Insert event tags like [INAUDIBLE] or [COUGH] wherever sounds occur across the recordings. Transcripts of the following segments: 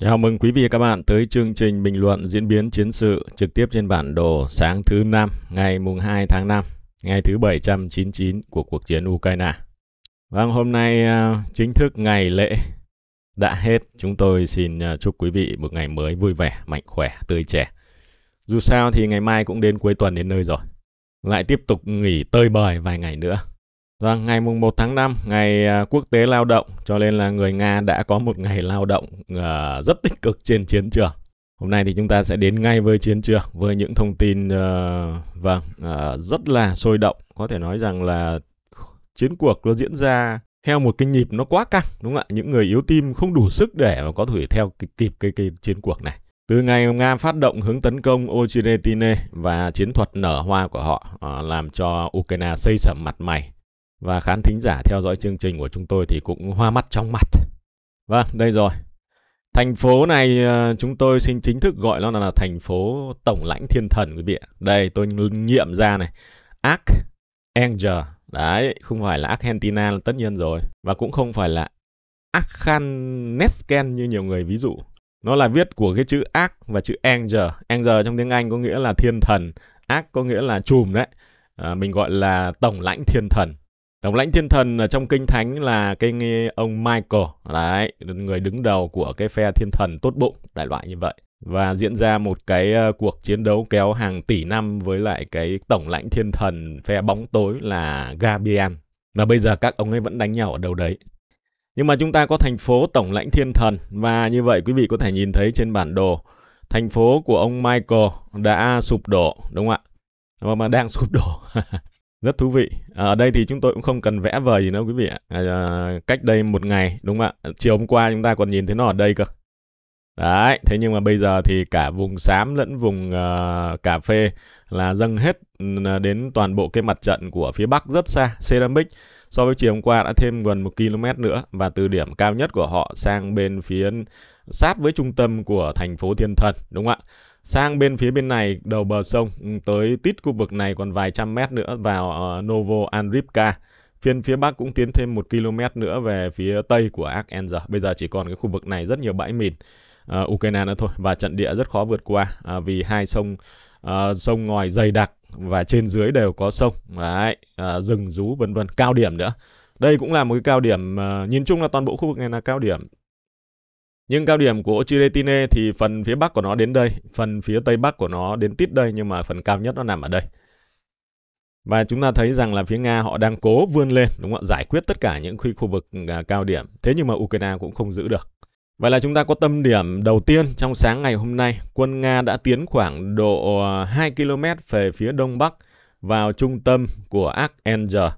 Dạ, chào mừng quý vị và các bạn tới chương trình bình luận diễn biến chiến sự trực tiếp trên bản đồ sáng thứ năm, ngày mùng 2 tháng 5, ngày thứ 799 của cuộc chiến Ukraine. Vâng, hôm nay à, chính thức ngày lễ đã hết. Chúng tôi xin à, chúc quý vị một ngày mới vui vẻ, mạnh khỏe, tươi trẻ. Dù sao thì ngày mai cũng đến cuối tuần đến nơi rồi. Lại tiếp tục nghỉ tơi bời vài ngày nữa. Vâng, ngày mùng 1 tháng 5, ngày à, quốc tế lao động, cho nên là người Nga đã có một ngày lao động à, rất tích cực trên chiến trường. Hôm nay thì chúng ta sẽ đến ngay với chiến trường với những thông tin à, vâng rất là sôi động, có thể nói rằng là chiến cuộc nó diễn ra theo một cái nhịp nó quá căng đúng không ạ? Những người yếu tim không đủ sức để mà có thể theo kịp cái, cái, chiến cuộc này. Từ ngày Nga phát động hướng tấn công Ochinetine và chiến thuật nở hoa của họ làm cho Ukraine xây sầm mặt mày và khán thính giả theo dõi chương trình của chúng tôi thì cũng hoa mắt trong mặt. Vâng, đây rồi. Thành phố này ờ, chúng tôi xin chính thức gọi nó là thành phố tổng lãnh thiên thần quý vị ạ. Đây tôi nghiệm ra này. Arc Angel. Đấy, không phải là Argentina là tất nhiên rồi. Và cũng không phải là Akhanesken như nhiều người ví dụ. Nó là viết của cái chữ Arc và chữ Angel. Angel trong tiếng Anh có nghĩa là thiên thần. Arc có nghĩa là chùm đấy. À, mình gọi là tổng lãnh thiên thần Tổng lãnh thiên thần ở trong kinh thánh là cái ông Michael, đấy, người đứng đầu của cái phe thiên thần tốt bụng, đại loại như vậy. Và diễn ra một cái ờ, cuộc chiến đấu kéo hàng tỷ năm với lại cái tổng lãnh thiên thần phe bóng tối là Gabriel. Và bây giờ các ông ấy vẫn đánh nhau ở đâu đấy. Nhưng mà chúng ta có thành phố tổng lãnh thiên thần và như vậy quý vị có thể nhìn thấy trên bản đồ thành phố của ông Michael đã sụp đổ, đúng không ạ? Mà đang sụp đổ. [LAUGHS] rất thú vị à, ở đây thì chúng tôi cũng không cần vẽ vời gì đâu quý vị ạ à, à, cách đây một ngày đúng không ạ chiều hôm qua chúng ta còn nhìn thấy nó ở đây cơ đấy thế nhưng mà bây giờ thì cả vùng xám lẫn vùng uh, cà phê là dâng hết ừ, đến toàn bộ cái mặt trận của phía bắc rất xa ceramic so với chiều hôm qua đã thêm gần một km nữa và từ điểm cao nhất của họ sang bên phía sát với trung tâm của thành phố thiên thần đúng không ạ sang bên phía bên này đầu bờ sông ừ, tới tít khu vực này còn vài trăm mét nữa vào uh, Novo Andripka phiên phía bắc cũng tiến thêm một km nữa về phía tây của Arkansas bây giờ chỉ còn cái khu vực này rất nhiều bãi mìn uh, Ukraine nữa thôi và trận địa rất khó vượt qua uh, vì hai sông uh, sông ngòi dày đặc và trên dưới đều có sông Đấy, uh, rừng rú vân vân cao điểm nữa đây cũng là một cái cao điểm uh, nhìn chung là toàn bộ khu vực này là cao điểm nhưng cao điểm của Ochiretine thì phần phía bắc của nó đến đây, phần phía tây bắc của nó đến tít đây nhưng mà phần cao nhất nó nằm ở đây. Và chúng ta thấy rằng là phía Nga họ đang cố vươn lên, đúng không ạ? Giải quyết tất cả những khu vực à, cao điểm. Thế nhưng mà Ukraine cũng không giữ được. Vậy là chúng ta có tâm điểm đầu tiên trong sáng ngày hôm nay. Quân Nga đã tiến khoảng độ 2 à, km về phía đông bắc vào trung tâm của Archangel.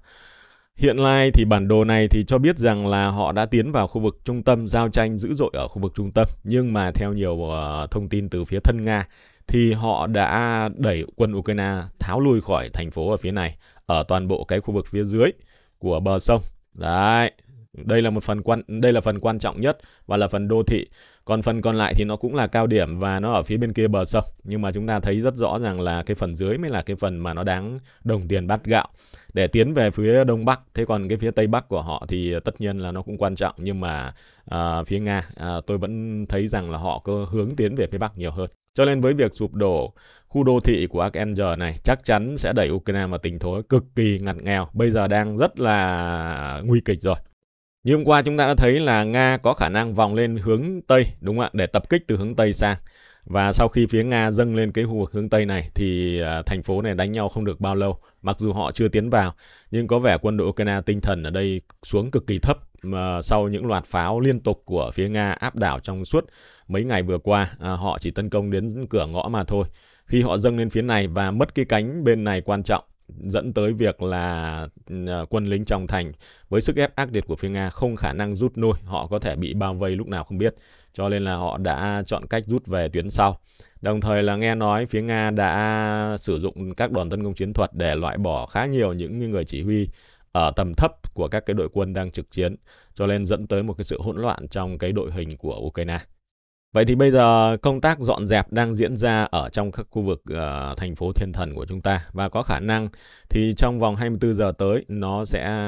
Hiện nay thì bản đồ này thì cho biết rằng là họ đã tiến vào khu vực trung tâm giao tranh dữ dội ở khu vực trung tâm, nhưng mà theo nhiều ờ, thông tin từ phía thân Nga thì họ đã đẩy quân Ukraine tháo lui khỏi thành phố ở phía này ở toàn bộ cái khu vực phía dưới của bờ sông. Đấy, đây là một phần quan đây là phần quan trọng nhất và là phần đô thị. Còn phần còn lại thì nó cũng là cao điểm và nó ở phía bên kia bờ sông, nhưng mà chúng ta thấy rất rõ rằng là cái phần dưới mới là cái phần mà nó đáng đồng tiền bát gạo để tiến về phía đông bắc thế còn cái phía tây bắc của họ thì tất nhiên là nó cũng quan trọng nhưng mà à, phía nga à, tôi vẫn thấy rằng là họ có hướng tiến về phía bắc nhiều hơn cho nên với việc sụp đổ khu đô thị của Arkansas này chắc chắn sẽ đẩy Ukraine vào tình thế cực kỳ ngặt nghèo bây giờ đang rất là nguy kịch rồi như hôm qua chúng ta đã thấy là Nga có khả năng vòng lên hướng Tây, đúng không ạ? Để tập kích từ hướng Tây sang. Và sau khi phía Nga dâng lên cái khu vực hướng Tây này thì à, thành phố này đánh nhau không được bao lâu. Mặc dù họ chưa tiến vào, nhưng có vẻ quân đội Ukraine tinh thần ở đây xuống cực kỳ thấp mà sau những loạt pháo liên tục của phía Nga áp đảo trong suốt mấy ngày vừa qua. À, họ chỉ tấn công đến cửa ngõ mà thôi. Khi họ dâng lên phía này và mất cái cánh bên này quan trọng dẫn tới việc là ừ, à, quân lính trong thành với sức ép ác liệt của phía Nga không khả năng rút lui, họ có thể bị bao vây lúc nào không biết. Cho nên là họ đã chọn cách rút về tuyến sau. Đồng thời là nghe nói phía Nga đã sử dụng các đoàn tấn công chiến thuật để loại bỏ khá nhiều những người chỉ huy ở tầm thấp của các cái đội quân đang trực chiến, cho nên dẫn tới một cái sự hỗn loạn trong cái đội hình của Ukraine. Vậy thì bây giờ công tác dọn dẹp đang diễn ra ở trong các khu vực uh, thành phố thiên thần của chúng ta và có khả năng thì trong vòng 24 giờ tới nó sẽ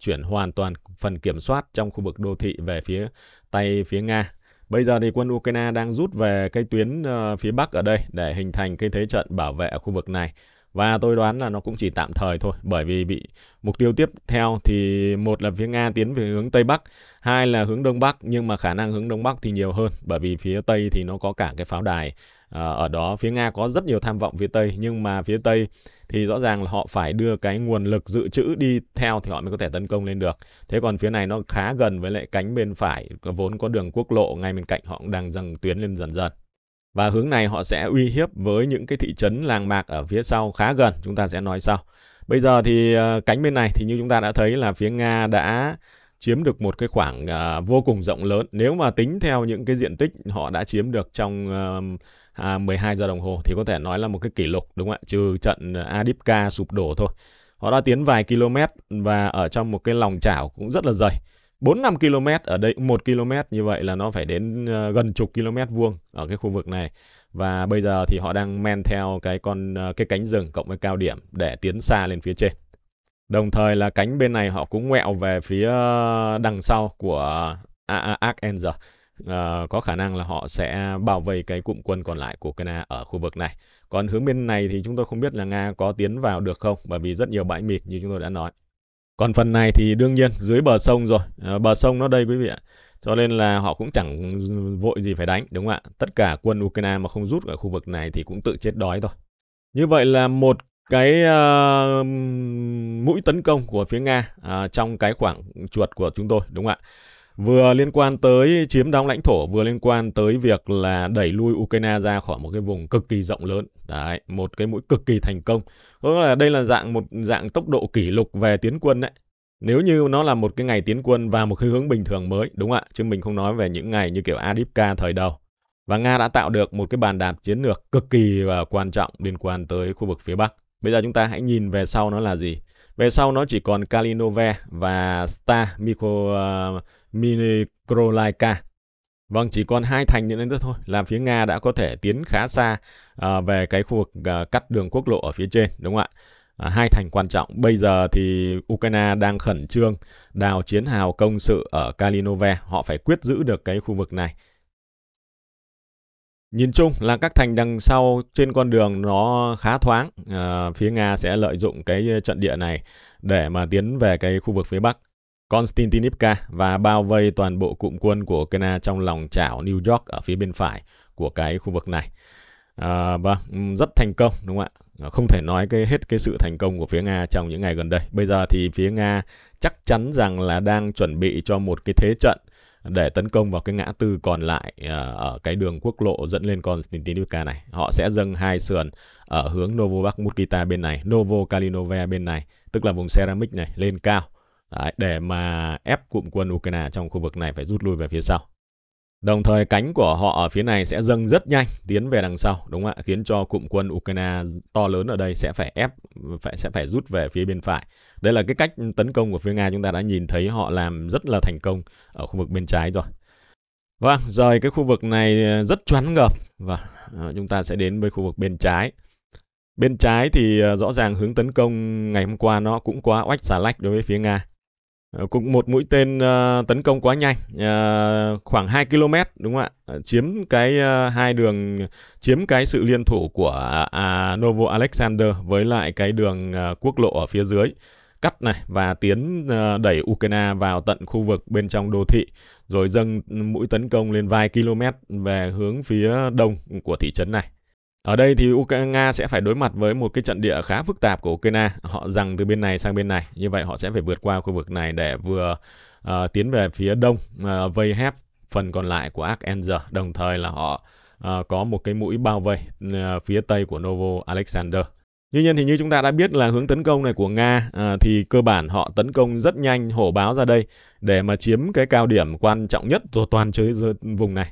chuyển hoàn toàn phần kiểm soát trong khu vực đô thị về phía tay phía Nga. Bây giờ thì quân Ukraine đang rút về cái tuyến uh, phía bắc ở đây để hình thành cái thế trận bảo vệ ở khu vực này và tôi đoán là nó cũng chỉ tạm thời thôi bởi vì bị mục tiêu tiếp theo thì một là phía Nga tiến về hướng Tây Bắc, hai là hướng Đông Bắc nhưng mà khả năng hướng Đông Bắc thì nhiều hơn bởi vì phía Tây thì nó có cả cái pháo đài ờ, ở đó phía Nga có rất nhiều tham vọng phía Tây nhưng mà phía Tây thì rõ ràng là họ phải đưa cái nguồn lực dự trữ đi theo thì họ mới có thể tấn công lên được. Thế còn phía này nó khá gần với lại cánh bên phải vốn có đường quốc lộ ngay bên cạnh họ cũng đang dần tuyến lên dần dần. Và hướng này họ sẽ uy hiếp với những cái thị trấn làng mạc ở phía sau khá gần, chúng ta sẽ nói sau. Bây giờ thì ờ, cánh bên này thì như chúng ta đã thấy là phía Nga đã chiếm được một cái khoảng ờ, vô cùng rộng lớn. Nếu mà tính theo những cái diện tích họ đã chiếm được trong 12 à, giờ đồng hồ thì có thể nói là một cái kỷ lục đúng không ạ? Trừ trận Adipka sụp đổ thôi. Họ đã tiến vài km và ở trong một cái lòng chảo cũng rất là dày. 4 5 km ở đây 1 km như vậy là nó phải đến ờ, gần chục km vuông ở cái khu vực này. Và bây giờ thì họ đang men theo cái con ờ, cái cánh rừng cộng với cao điểm để tiến xa lên phía trên. Đồng thời là cánh bên này họ cũng ngoẹo về phía ờ, đằng sau của Arkansas. À, có khả năng là họ sẽ bảo vệ cái cụm quân còn lại của Ukraine ở khu vực này. Còn hướng bên này thì chúng tôi không biết là Nga có tiến vào được không, bởi vì rất nhiều bãi mịt như chúng tôi đã nói. Còn phần này thì đương nhiên dưới bờ sông rồi, ờ, bờ sông nó đây quý vị ạ. Cho nên là họ cũng chẳng vội gì phải đánh đúng không ạ? Tất cả quân Ukraine mà không rút ở khu vực này thì cũng tự chết đói thôi. Như vậy là một cái uh, mũi tấn công của phía Nga uh, trong cái khoảng chuột của chúng tôi đúng không ạ? vừa liên quan tới chiếm đóng lãnh thổ vừa liên quan tới việc là đẩy lui Ukraine ra khỏi một cái vùng cực kỳ rộng lớn đấy một cái mũi cực kỳ thành công có là đây là dạng một dạng tốc độ kỷ lục về tiến quân đấy nếu như nó là một cái ngày tiến quân và một cái hướng bình thường mới đúng ạ chứ mình không nói về những ngày như kiểu Adipka thời đầu và Nga đã tạo được một cái bàn đạp chiến lược cực kỳ và quan trọng liên quan tới khu vực phía Bắc bây giờ chúng ta hãy nhìn về sau nó là gì về sau nó chỉ còn Kalinove và Star Micro uh, ờ, Microlica. Vâng, chỉ còn hai thành những đến nữa thôi là phía Nga đã có thể tiến khá xa uh, về cái khu vực uh, cắt đường quốc lộ ở phía trên, đúng không ạ? Uh, hai thành quan trọng. Bây giờ thì Ukraine đang khẩn trương đào chiến hào công sự ở Kalinove Họ phải quyết giữ được cái khu vực này Nhìn chung là các thành đằng sau trên con đường nó khá thoáng, à, phía Nga sẽ lợi dụng cái trận địa này để mà tiến về cái khu vực phía Bắc. Konstantinivka và bao vây toàn bộ cụm quân của Ukraine trong lòng chảo New York ở phía bên phải của cái khu vực này. À, ờ, và vâng, ừ, rất thành công đúng không ạ? Không thể nói cái hết cái sự thành công của phía Nga trong những ngày gần đây. Bây giờ thì phía Nga chắc chắn rằng là đang chuẩn bị cho một cái thế trận để tấn công vào cái ngã tư còn lại à, ở cái đường quốc lộ dẫn lên con Konstantinivka này. Họ sẽ dâng hai sườn ở hướng Novovak Mukita bên này, Novo Kalinove bên này, tức là vùng ceramic này lên cao. Đấy, để mà ép cụm quân Ukraine trong khu vực này phải rút lui về phía sau. Đồng thời cánh của họ ở phía này sẽ dâng rất nhanh tiến về đằng sau, đúng không ạ? Khiến cho cụm quân Ukraine to lớn ở đây sẽ phải ép phải sẽ phải rút về phía bên phải đây là cái cách tấn công của phía Nga chúng ta đã nhìn thấy họ làm rất là thành công ở khu vực bên trái rồi. Vâng, rời cái khu vực này ờ, rất choáng ngợp và vâng, ờ, chúng ta sẽ đến với khu vực bên trái. Bên trái thì ờ, rõ ràng hướng tấn công ngày hôm qua nó cũng quá oách xà lách đối với phía Nga. Cũng một mũi tên tấn công quá nhanh, khoảng 2 km đúng không ạ? Chiếm cái hai đường chiếm cái sự liên thủ của à, à, Novo Alexander với lại cái đường quốc lộ ở phía dưới cắt này và tiến ờ, đẩy Ukraine vào tận khu vực bên trong đô thị rồi dâng mũi tấn công lên vài km về hướng phía đông của thị trấn này. Ở đây thì Ukraine sẽ phải đối mặt với một cái trận địa khá phức tạp của Ukraine. Họ rằng từ bên này sang bên này. Như vậy họ sẽ phải vượt qua khu vực này để vừa uh, tiến về phía đông, uh, vây hép phần còn lại của Arkhangelsk, Đồng thời là họ uh, có một cái mũi bao vây uh, phía tây của Novo Alexander. Tuy nhiên thì như chúng ta đã biết là hướng tấn công này của Nga à, thì cơ bản họ tấn công rất nhanh hổ báo ra đây để mà chiếm cái cao điểm quan trọng nhất của toàn thế giới vùng này.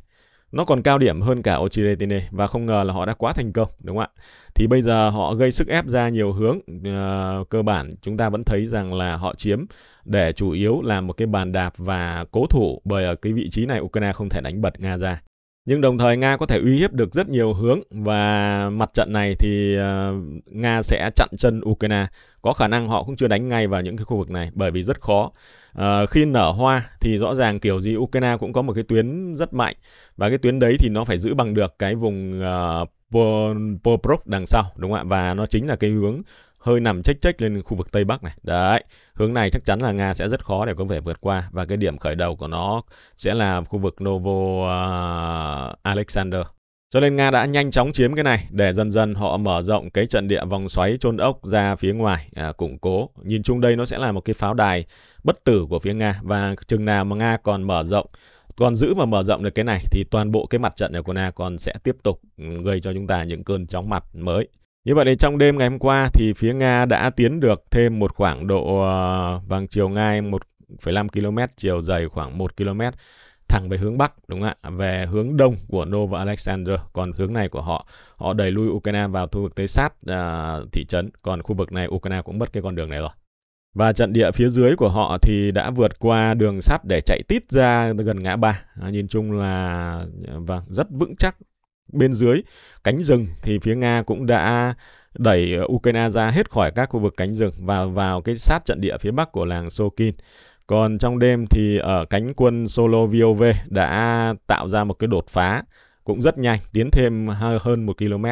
Nó còn cao điểm hơn cả Ochiretine và không ngờ là họ đã quá thành công đúng không ạ? Thì bây giờ họ gây sức ép ra nhiều hướng à, cơ bản chúng ta vẫn thấy rằng là họ chiếm để chủ yếu là một cái bàn đạp và cố thủ bởi ở cái vị trí này Ukraine không thể đánh bật Nga ra nhưng đồng thời Nga có thể uy hiếp được rất nhiều hướng và mặt trận này thì uh, Nga sẽ chặn chân Ukraine. Có khả năng họ cũng chưa đánh ngay vào những cái khu vực này bởi vì rất khó. Uh, khi nở hoa thì rõ ràng kiểu gì Ukraine cũng có một cái tuyến rất mạnh và cái tuyến đấy thì nó phải giữ bằng được cái vùng uh, Poprov đằng sau đúng không ạ và nó chính là cái hướng hơi nằm chếch chếch lên khu vực Tây Bắc này. Đấy, hướng này chắc chắn là Nga sẽ rất khó để có thể vượt qua và cái điểm khởi đầu của nó sẽ là khu vực Novo à, Alexander. Cho nên Nga đã nhanh chóng chiếm cái này để dần dần họ mở rộng cái trận địa vòng xoáy chôn ốc ra phía ngoài, à, củng cố. Nhìn chung đây nó sẽ là một cái pháo đài bất tử của phía Nga và chừng nào mà Nga còn mở rộng còn giữ và mở rộng được cái này thì toàn bộ cái mặt trận này của nga còn sẽ tiếp tục ừ, gây cho chúng ta những cơn chóng mặt mới. Như vậy thì trong đêm ngày hôm qua thì phía Nga đã tiến được thêm một khoảng độ bằng ờ, chiều ngai 1,5 km, chiều dày khoảng 1 km thẳng về hướng Bắc đúng không ạ? Về hướng Đông của Nova Alexander. Còn hướng này của họ, họ đẩy lui Ukraine vào khu vực tây sát uh, thị trấn. Còn khu vực này Ukraine cũng mất cái con đường này rồi. Và trận địa phía dưới của họ thì đã vượt qua đường sắt để chạy tít ra gần ngã ba. À, nhìn chung là vâng rất vững chắc bên dưới cánh rừng thì phía Nga cũng đã đẩy Ukraine ra hết khỏi các khu vực cánh rừng và vào cái sát trận địa phía bắc của làng Sokin. Còn trong đêm thì ở cánh quân Soloviov đã tạo ra một cái đột phá cũng rất nhanh, tiến thêm hơn 1 km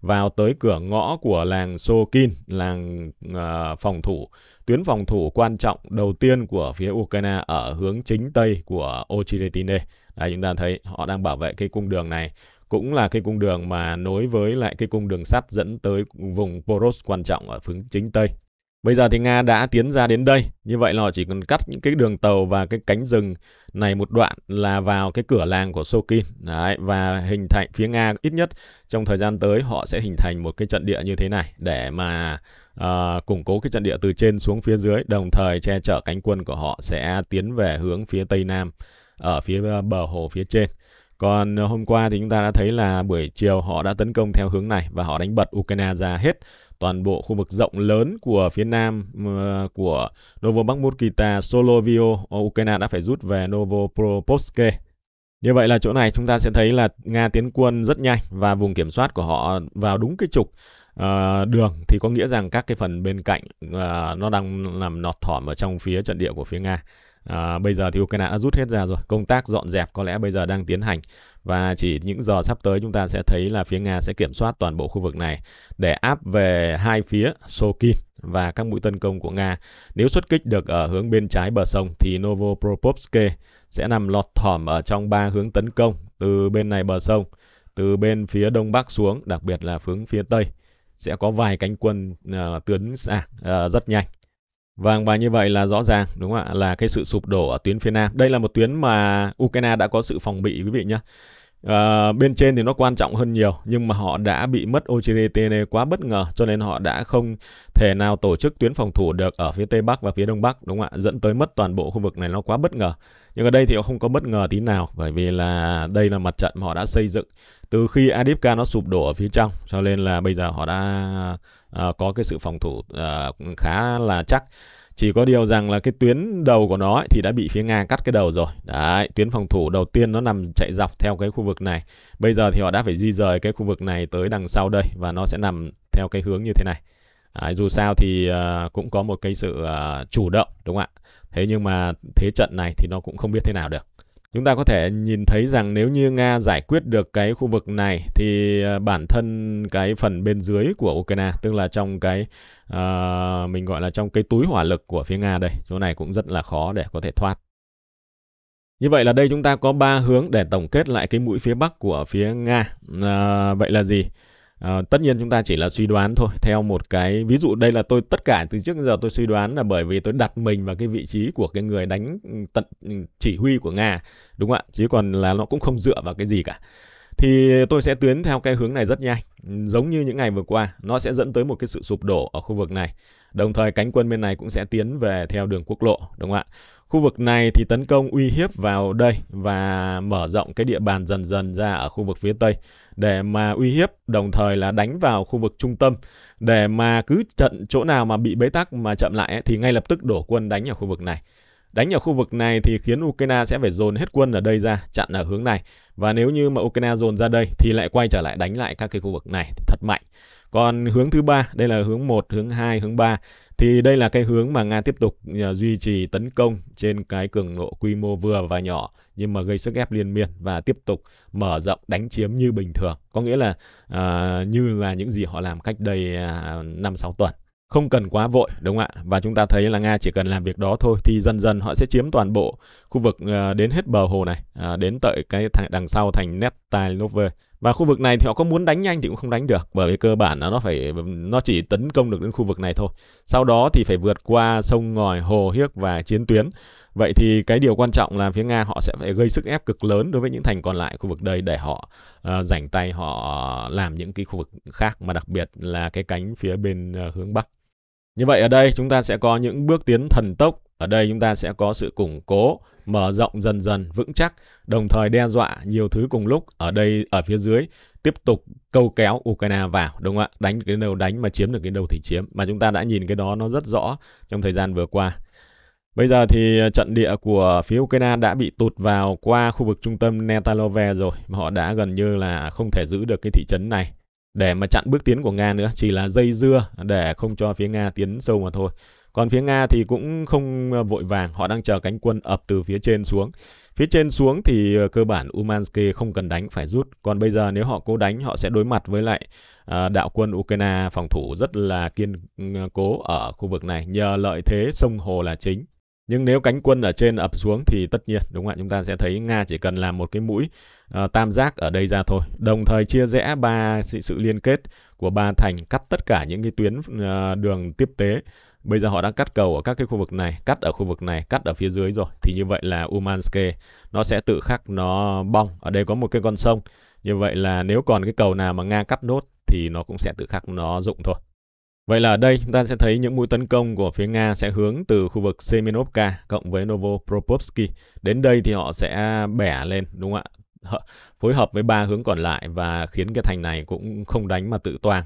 vào tới cửa ngõ của làng Sokin, làng uh, phòng thủ, tuyến phòng thủ quan trọng đầu tiên của phía Ukraine ở hướng chính tây của Ochiretine. Đây chúng ta thấy họ đang bảo vệ cái cung đường này cũng là cái cung đường mà nối với lại cái cung đường sắt dẫn tới vùng Poros quan trọng ở phương chính Tây. Bây giờ thì Nga đã tiến ra đến đây, như vậy là họ chỉ cần cắt những cái đường tàu và cái cánh rừng này một đoạn là vào cái cửa làng của Sokin. Đấy, và hình thành phía Nga ít nhất trong thời gian tới họ sẽ hình thành một cái trận địa như thế này để mà uh, củng cố cái trận địa từ trên xuống phía dưới, đồng thời che chở cánh quân của họ sẽ tiến về hướng phía Tây Nam ở phía ờ, bờ hồ phía trên. Còn ờ, hôm qua thì chúng ta đã thấy là buổi chiều họ đã tấn công theo hướng này và họ đánh bật Ukraine ra hết toàn bộ khu vực rộng lớn của phía nam ờ, của Novomakhitka, Solovio, ờ, Ukraine đã phải rút về Novopolske. Như vậy là chỗ này chúng ta sẽ thấy là Nga tiến quân rất nhanh và vùng kiểm soát của họ vào đúng cái trục uh, đường thì có nghĩa rằng các cái phần bên cạnh uh, nó đang nằm nọt thỏm ở trong phía trận địa của phía Nga. À, bây giờ thì Ukraine đã rút hết ra rồi. Công tác dọn dẹp có lẽ bây giờ đang tiến hành và chỉ những giờ sắp tới chúng ta sẽ thấy là phía Nga sẽ kiểm soát toàn bộ khu vực này để áp về hai phía Sokin và các mũi tấn công của Nga. Nếu xuất kích được ở hướng bên trái bờ sông thì Novopropovsk sẽ nằm lọt thỏm ở trong ba hướng tấn công từ bên này bờ sông, từ bên phía đông bắc xuống, đặc biệt là hướng phía tây sẽ có vài cánh quân uh, tướng à, uh, rất nhanh Vâng, và như vậy là rõ ràng, đúng không ạ? Là cái sự sụp đổ ở tuyến phía Nam. Đây là một tuyến mà Ukraine đã có sự phòng bị, quý vị nhé. À, ờ, bên trên thì nó quan trọng hơn nhiều, nhưng mà họ đã bị mất Ochiretene quá bất ngờ, cho nên họ đã không thể nào tổ chức tuyến phòng thủ được ở phía Tây Bắc và phía Đông Bắc, đúng không ạ? Dẫn tới mất toàn bộ khu vực này nó quá bất ngờ. Nhưng ở đây thì họ không có bất ngờ tí nào, bởi vì là đây là mặt trận mà họ đã xây dựng từ khi Adipka nó sụp đổ ở phía trong cho nên là bây giờ họ đã uh, có cái sự phòng thủ uh, khá là chắc chỉ có điều rằng là cái tuyến đầu của nó ấy, thì đã bị phía Nga cắt cái đầu rồi. Đấy, tuyến phòng thủ đầu tiên nó nằm chạy dọc theo cái khu vực này. Bây giờ thì họ đã phải di rời cái khu vực này tới đằng sau đây và nó sẽ nằm theo cái hướng như thế này. Đấy, dù sao thì uh, cũng có một cái sự uh, chủ động đúng không ạ? Thế nhưng mà thế trận này thì nó cũng không biết thế nào được chúng ta có thể nhìn thấy rằng nếu như Nga giải quyết được cái khu vực này thì ờ, bản thân cái phần bên dưới của Ukraine tức là trong cái uh, mình gọi là trong cái túi hỏa lực của phía Nga đây chỗ này cũng rất là khó để có thể thoát như vậy là đây chúng ta có ba hướng để tổng kết lại cái mũi phía bắc của phía Nga à, vậy là gì Ờ, tất nhiên chúng ta chỉ là suy đoán thôi theo một cái ví dụ đây là tôi tất cả từ trước đến giờ tôi suy đoán là bởi vì tôi đặt mình vào cái vị trí của cái người đánh ừ, tận ừ, chỉ huy của nga đúng không ạ chứ còn là nó cũng không dựa vào cái gì cả thì tôi sẽ tuyến theo cái hướng này rất nhanh giống như những ngày vừa qua nó sẽ dẫn tới một cái sự sụp đổ ở khu vực này đồng thời cánh quân bên này cũng sẽ tiến về theo đường quốc lộ đúng không ạ Khu vực này thì tấn công uy hiếp vào đây và mở rộng cái địa bàn dần dần ra ở khu vực phía Tây để mà uy hiếp đồng thời là đánh vào khu vực trung tâm để mà cứ trận chỗ nào mà bị bế tắc mà chậm lại ấy, thì ngay lập tức đổ quân đánh ở khu vực này. Đánh ở khu vực này thì khiến Ukraine sẽ phải dồn hết quân ở đây ra, chặn ở hướng này. Và nếu như mà Ukraine dồn ra đây thì lại quay trở lại đánh lại các cái khu vực này thật mạnh. Còn hướng thứ ba, đây là hướng 1, hướng 2, hướng 3 thì đây là cái hướng mà Nga tiếp tục ờ, duy trì tấn công trên cái cường độ quy mô vừa và nhỏ nhưng mà gây sức ép liên miên và tiếp tục mở rộng đánh chiếm như bình thường. Có nghĩa là à, như là những gì họ làm cách đây à, 5-6 tuần không cần quá vội đúng không ạ và chúng ta thấy là nga chỉ cần làm việc đó thôi thì dần dần họ sẽ chiếm toàn bộ khu vực uh, đến hết bờ hồ này uh, đến tới cái th- đằng sau thành Neptalinove và khu vực này thì họ có muốn đánh nhanh thì cũng không đánh được bởi vì cơ bản là nó phải nó chỉ tấn công được đến khu vực này thôi sau đó thì phải vượt qua sông ngòi hồ hiếc và chiến tuyến vậy thì cái điều quan trọng là phía nga họ sẽ phải gây sức ép cực lớn đối với những thành còn lại khu vực đây để họ uh, rảnh tay họ làm những cái khu vực khác mà đặc biệt là cái cánh phía bên uh, hướng bắc như vậy ở đây chúng ta sẽ có những bước tiến thần tốc ở đây chúng ta sẽ có sự củng cố, mở rộng dần dần vững chắc, đồng thời đe dọa nhiều thứ cùng lúc. Ở đây ở phía dưới tiếp tục câu kéo Ukraine vào đúng không ạ? Đánh cái đầu đánh mà chiếm được cái đầu thì chiếm mà chúng ta đã nhìn cái đó nó rất rõ trong thời gian vừa qua. Bây giờ thì ờ, trận địa của phía Ukraine đã bị tụt vào qua khu vực trung tâm Netalove rồi họ đã gần như là không thể giữ được cái thị trấn này để mà chặn bước tiến của Nga nữa chỉ là dây dưa để không cho phía Nga tiến sâu mà thôi. Còn phía Nga thì cũng không ờ, vội vàng, họ đang chờ cánh quân ập từ phía trên xuống. Phía trên xuống thì ờ, cơ bản Umansky không cần đánh phải rút. Còn bây giờ nếu họ cố đánh họ sẽ đối mặt với lại ờ, đạo quân Ukraine phòng thủ rất là kiên cố ở khu vực này nhờ lợi thế sông hồ là chính. Nhưng nếu cánh quân ở trên ập xuống thì tất nhiên đúng không ạ, chúng ta sẽ thấy Nga chỉ cần làm một cái mũi uh, tam giác ở đây ra thôi, đồng thời chia rẽ ba sự, sự liên kết của ba thành cắt tất cả những cái tuyến uh, đường tiếp tế Bây giờ họ đang cắt cầu ở các cái khu vực này, cắt ở khu vực này, cắt ở phía dưới rồi. Thì như vậy là Umansk nó sẽ tự khắc nó bong. Ở đây có một cái con sông. Như vậy là nếu còn cái cầu nào mà Nga cắt nốt thì nó cũng sẽ tự khắc nó rụng thôi. Vậy là ở đây chúng ta sẽ thấy những mũi tấn công của phía Nga sẽ hướng từ khu vực Semenovka cộng với Novopropovsky. Đến đây thì họ sẽ bẻ lên đúng không ạ? Phối hợp với ba hướng còn lại và khiến cái thành này cũng không đánh mà tự toang.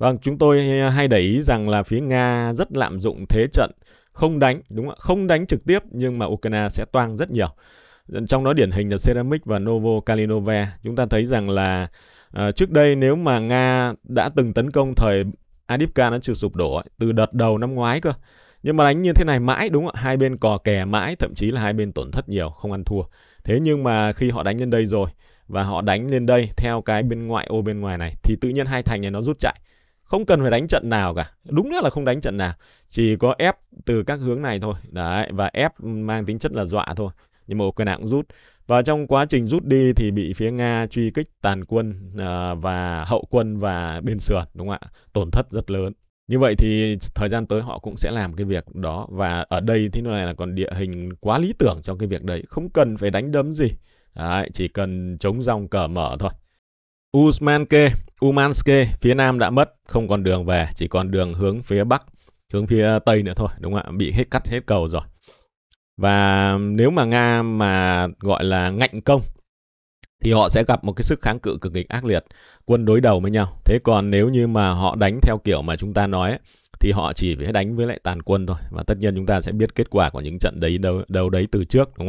Vâng, chúng tôi ờ, hay để ý rằng là phía Nga rất lạm dụng thế trận, không đánh, đúng không ạ? Không đánh trực tiếp nhưng mà Ukraine sẽ toang rất nhiều. Ờ, trong đó điển hình là Ceramic và Novo Kalinova. Chúng ta thấy rằng là à, trước đây nếu mà Nga đã từng tấn công thời Adipka nó chưa sụp đổ từ đợt đầu năm ngoái cơ. Nhưng mà đánh như thế này mãi đúng không ạ? Hai bên cò kè mãi, thậm chí là hai bên tổn thất nhiều, không ăn thua. Thế nhưng mà khi họ đánh lên đây rồi và họ đánh lên đây theo cái bên ngoại ô bên ngoài này thì tự nhiên hai thành này nó rút chạy không cần phải đánh trận nào cả đúng là không đánh trận nào chỉ có ép từ các hướng này thôi đấy và ép mang tính chất là dọa thôi nhưng mà Ukraine cũng rút và trong quá trình rút đi thì bị phía Nga truy kích tàn quân ờ, và hậu quân và bên sườn đúng không ạ tổn thất rất lớn như vậy thì thời gian tới họ cũng sẽ làm cái việc đó và ở đây thì nó này là còn địa hình quá lý tưởng cho cái việc đấy không cần phải đánh đấm gì Đấy, chỉ cần chống dòng cờ mở thôi Usmanke, Umanske phía nam đã mất, không còn đường về, chỉ còn đường hướng phía bắc, hướng phía tây nữa thôi, đúng không ạ? Bị hết cắt hết cầu rồi. Và nếu mà Nga mà gọi là ngạnh công thì họ sẽ gặp một cái sức kháng cự cực kỳ ác liệt, quân đối đầu với nhau. Thế còn nếu như mà họ đánh theo kiểu mà chúng ta nói ấy, thì họ chỉ phải đánh với lại tàn quân thôi và tất nhiên chúng ta sẽ biết kết quả của những trận đấy đâu đâu đấy từ trước đúng không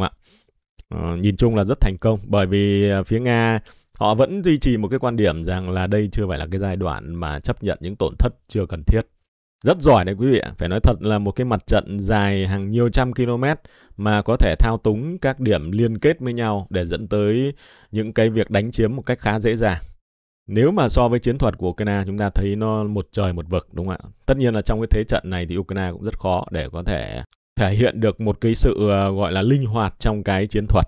ạ? Ờ, nhìn chung là rất thành công bởi vì ờ, phía Nga Họ vẫn duy trì một cái quan điểm rằng là đây chưa phải là cái giai đoạn mà chấp nhận những tổn thất chưa cần thiết. Rất giỏi đấy quý vị ạ. Phải nói thật là một cái mặt trận dài hàng nhiều trăm km mà có thể thao túng các điểm liên kết với nhau để dẫn tới những cái việc đánh chiếm một cách khá dễ dàng. Nếu mà so với chiến thuật của Ukraine chúng ta thấy nó một trời một vực đúng không ạ? Tất nhiên là trong cái thế trận này thì Ukraine cũng rất khó để có thể thể hiện được một cái sự ờ, gọi là linh hoạt trong cái chiến thuật.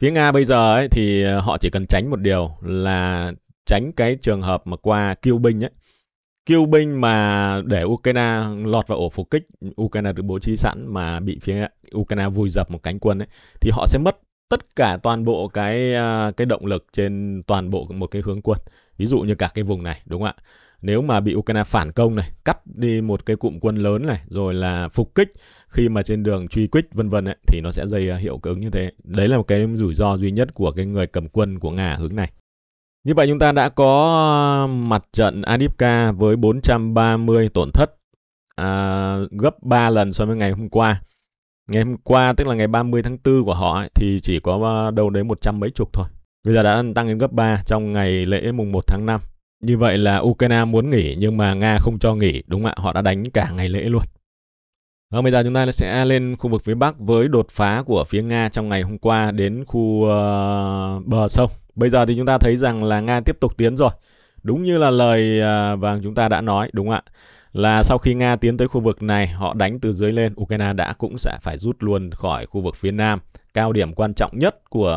Phía Nga bây giờ ấy, thì ờ, họ chỉ cần tránh một điều là tránh cái trường hợp mà qua kiêu binh ấy. Kiêu binh mà để Ukraine lọt vào ổ phục kích, Ukraine được bố trí sẵn mà bị phía Ukraine vùi dập một cánh quân ấy, thì họ sẽ mất tất cả toàn bộ cái ờ, cái động lực trên toàn bộ một cái hướng quân. Ví dụ như cả cái vùng này đúng không ạ? nếu mà bị Ukraine phản công này, cắt đi một cái cụm quân lớn này, rồi là phục kích khi mà trên đường truy kích vân vân thì nó sẽ gây à, hiệu ứng như thế. Đấy là một cái rủi ro duy nhất của cái người cầm quân của Nga hướng này. Như vậy chúng ta đã có mặt trận Adipka với 430 tổn thất à, gấp 3 lần so với ngày hôm qua. Ngày hôm qua tức là ngày 30 tháng 4 của họ ấy, thì chỉ có à, đâu đấy một trăm mấy chục thôi. Bây giờ đã tăng lên gấp 3 trong ngày lễ mùng 1 tháng 5. Như vậy là Ukraine muốn nghỉ nhưng mà Nga không cho nghỉ, đúng không ạ? Họ đã đánh cả ngày lễ luôn. Và vâng, bây giờ chúng ta sẽ lên khu vực phía Bắc với đột phá của phía Nga trong ngày hôm qua đến khu uh, bờ sông. Bây giờ thì chúng ta thấy rằng là Nga tiếp tục tiến rồi. Đúng như là lời uh, ờ, vàng chúng ta đã nói, đúng không ạ? Là sau khi Nga tiến tới khu vực này, họ đánh từ dưới lên, Ukraine đã cũng sẽ phải rút luôn khỏi khu vực phía Nam. Cao điểm quan trọng nhất của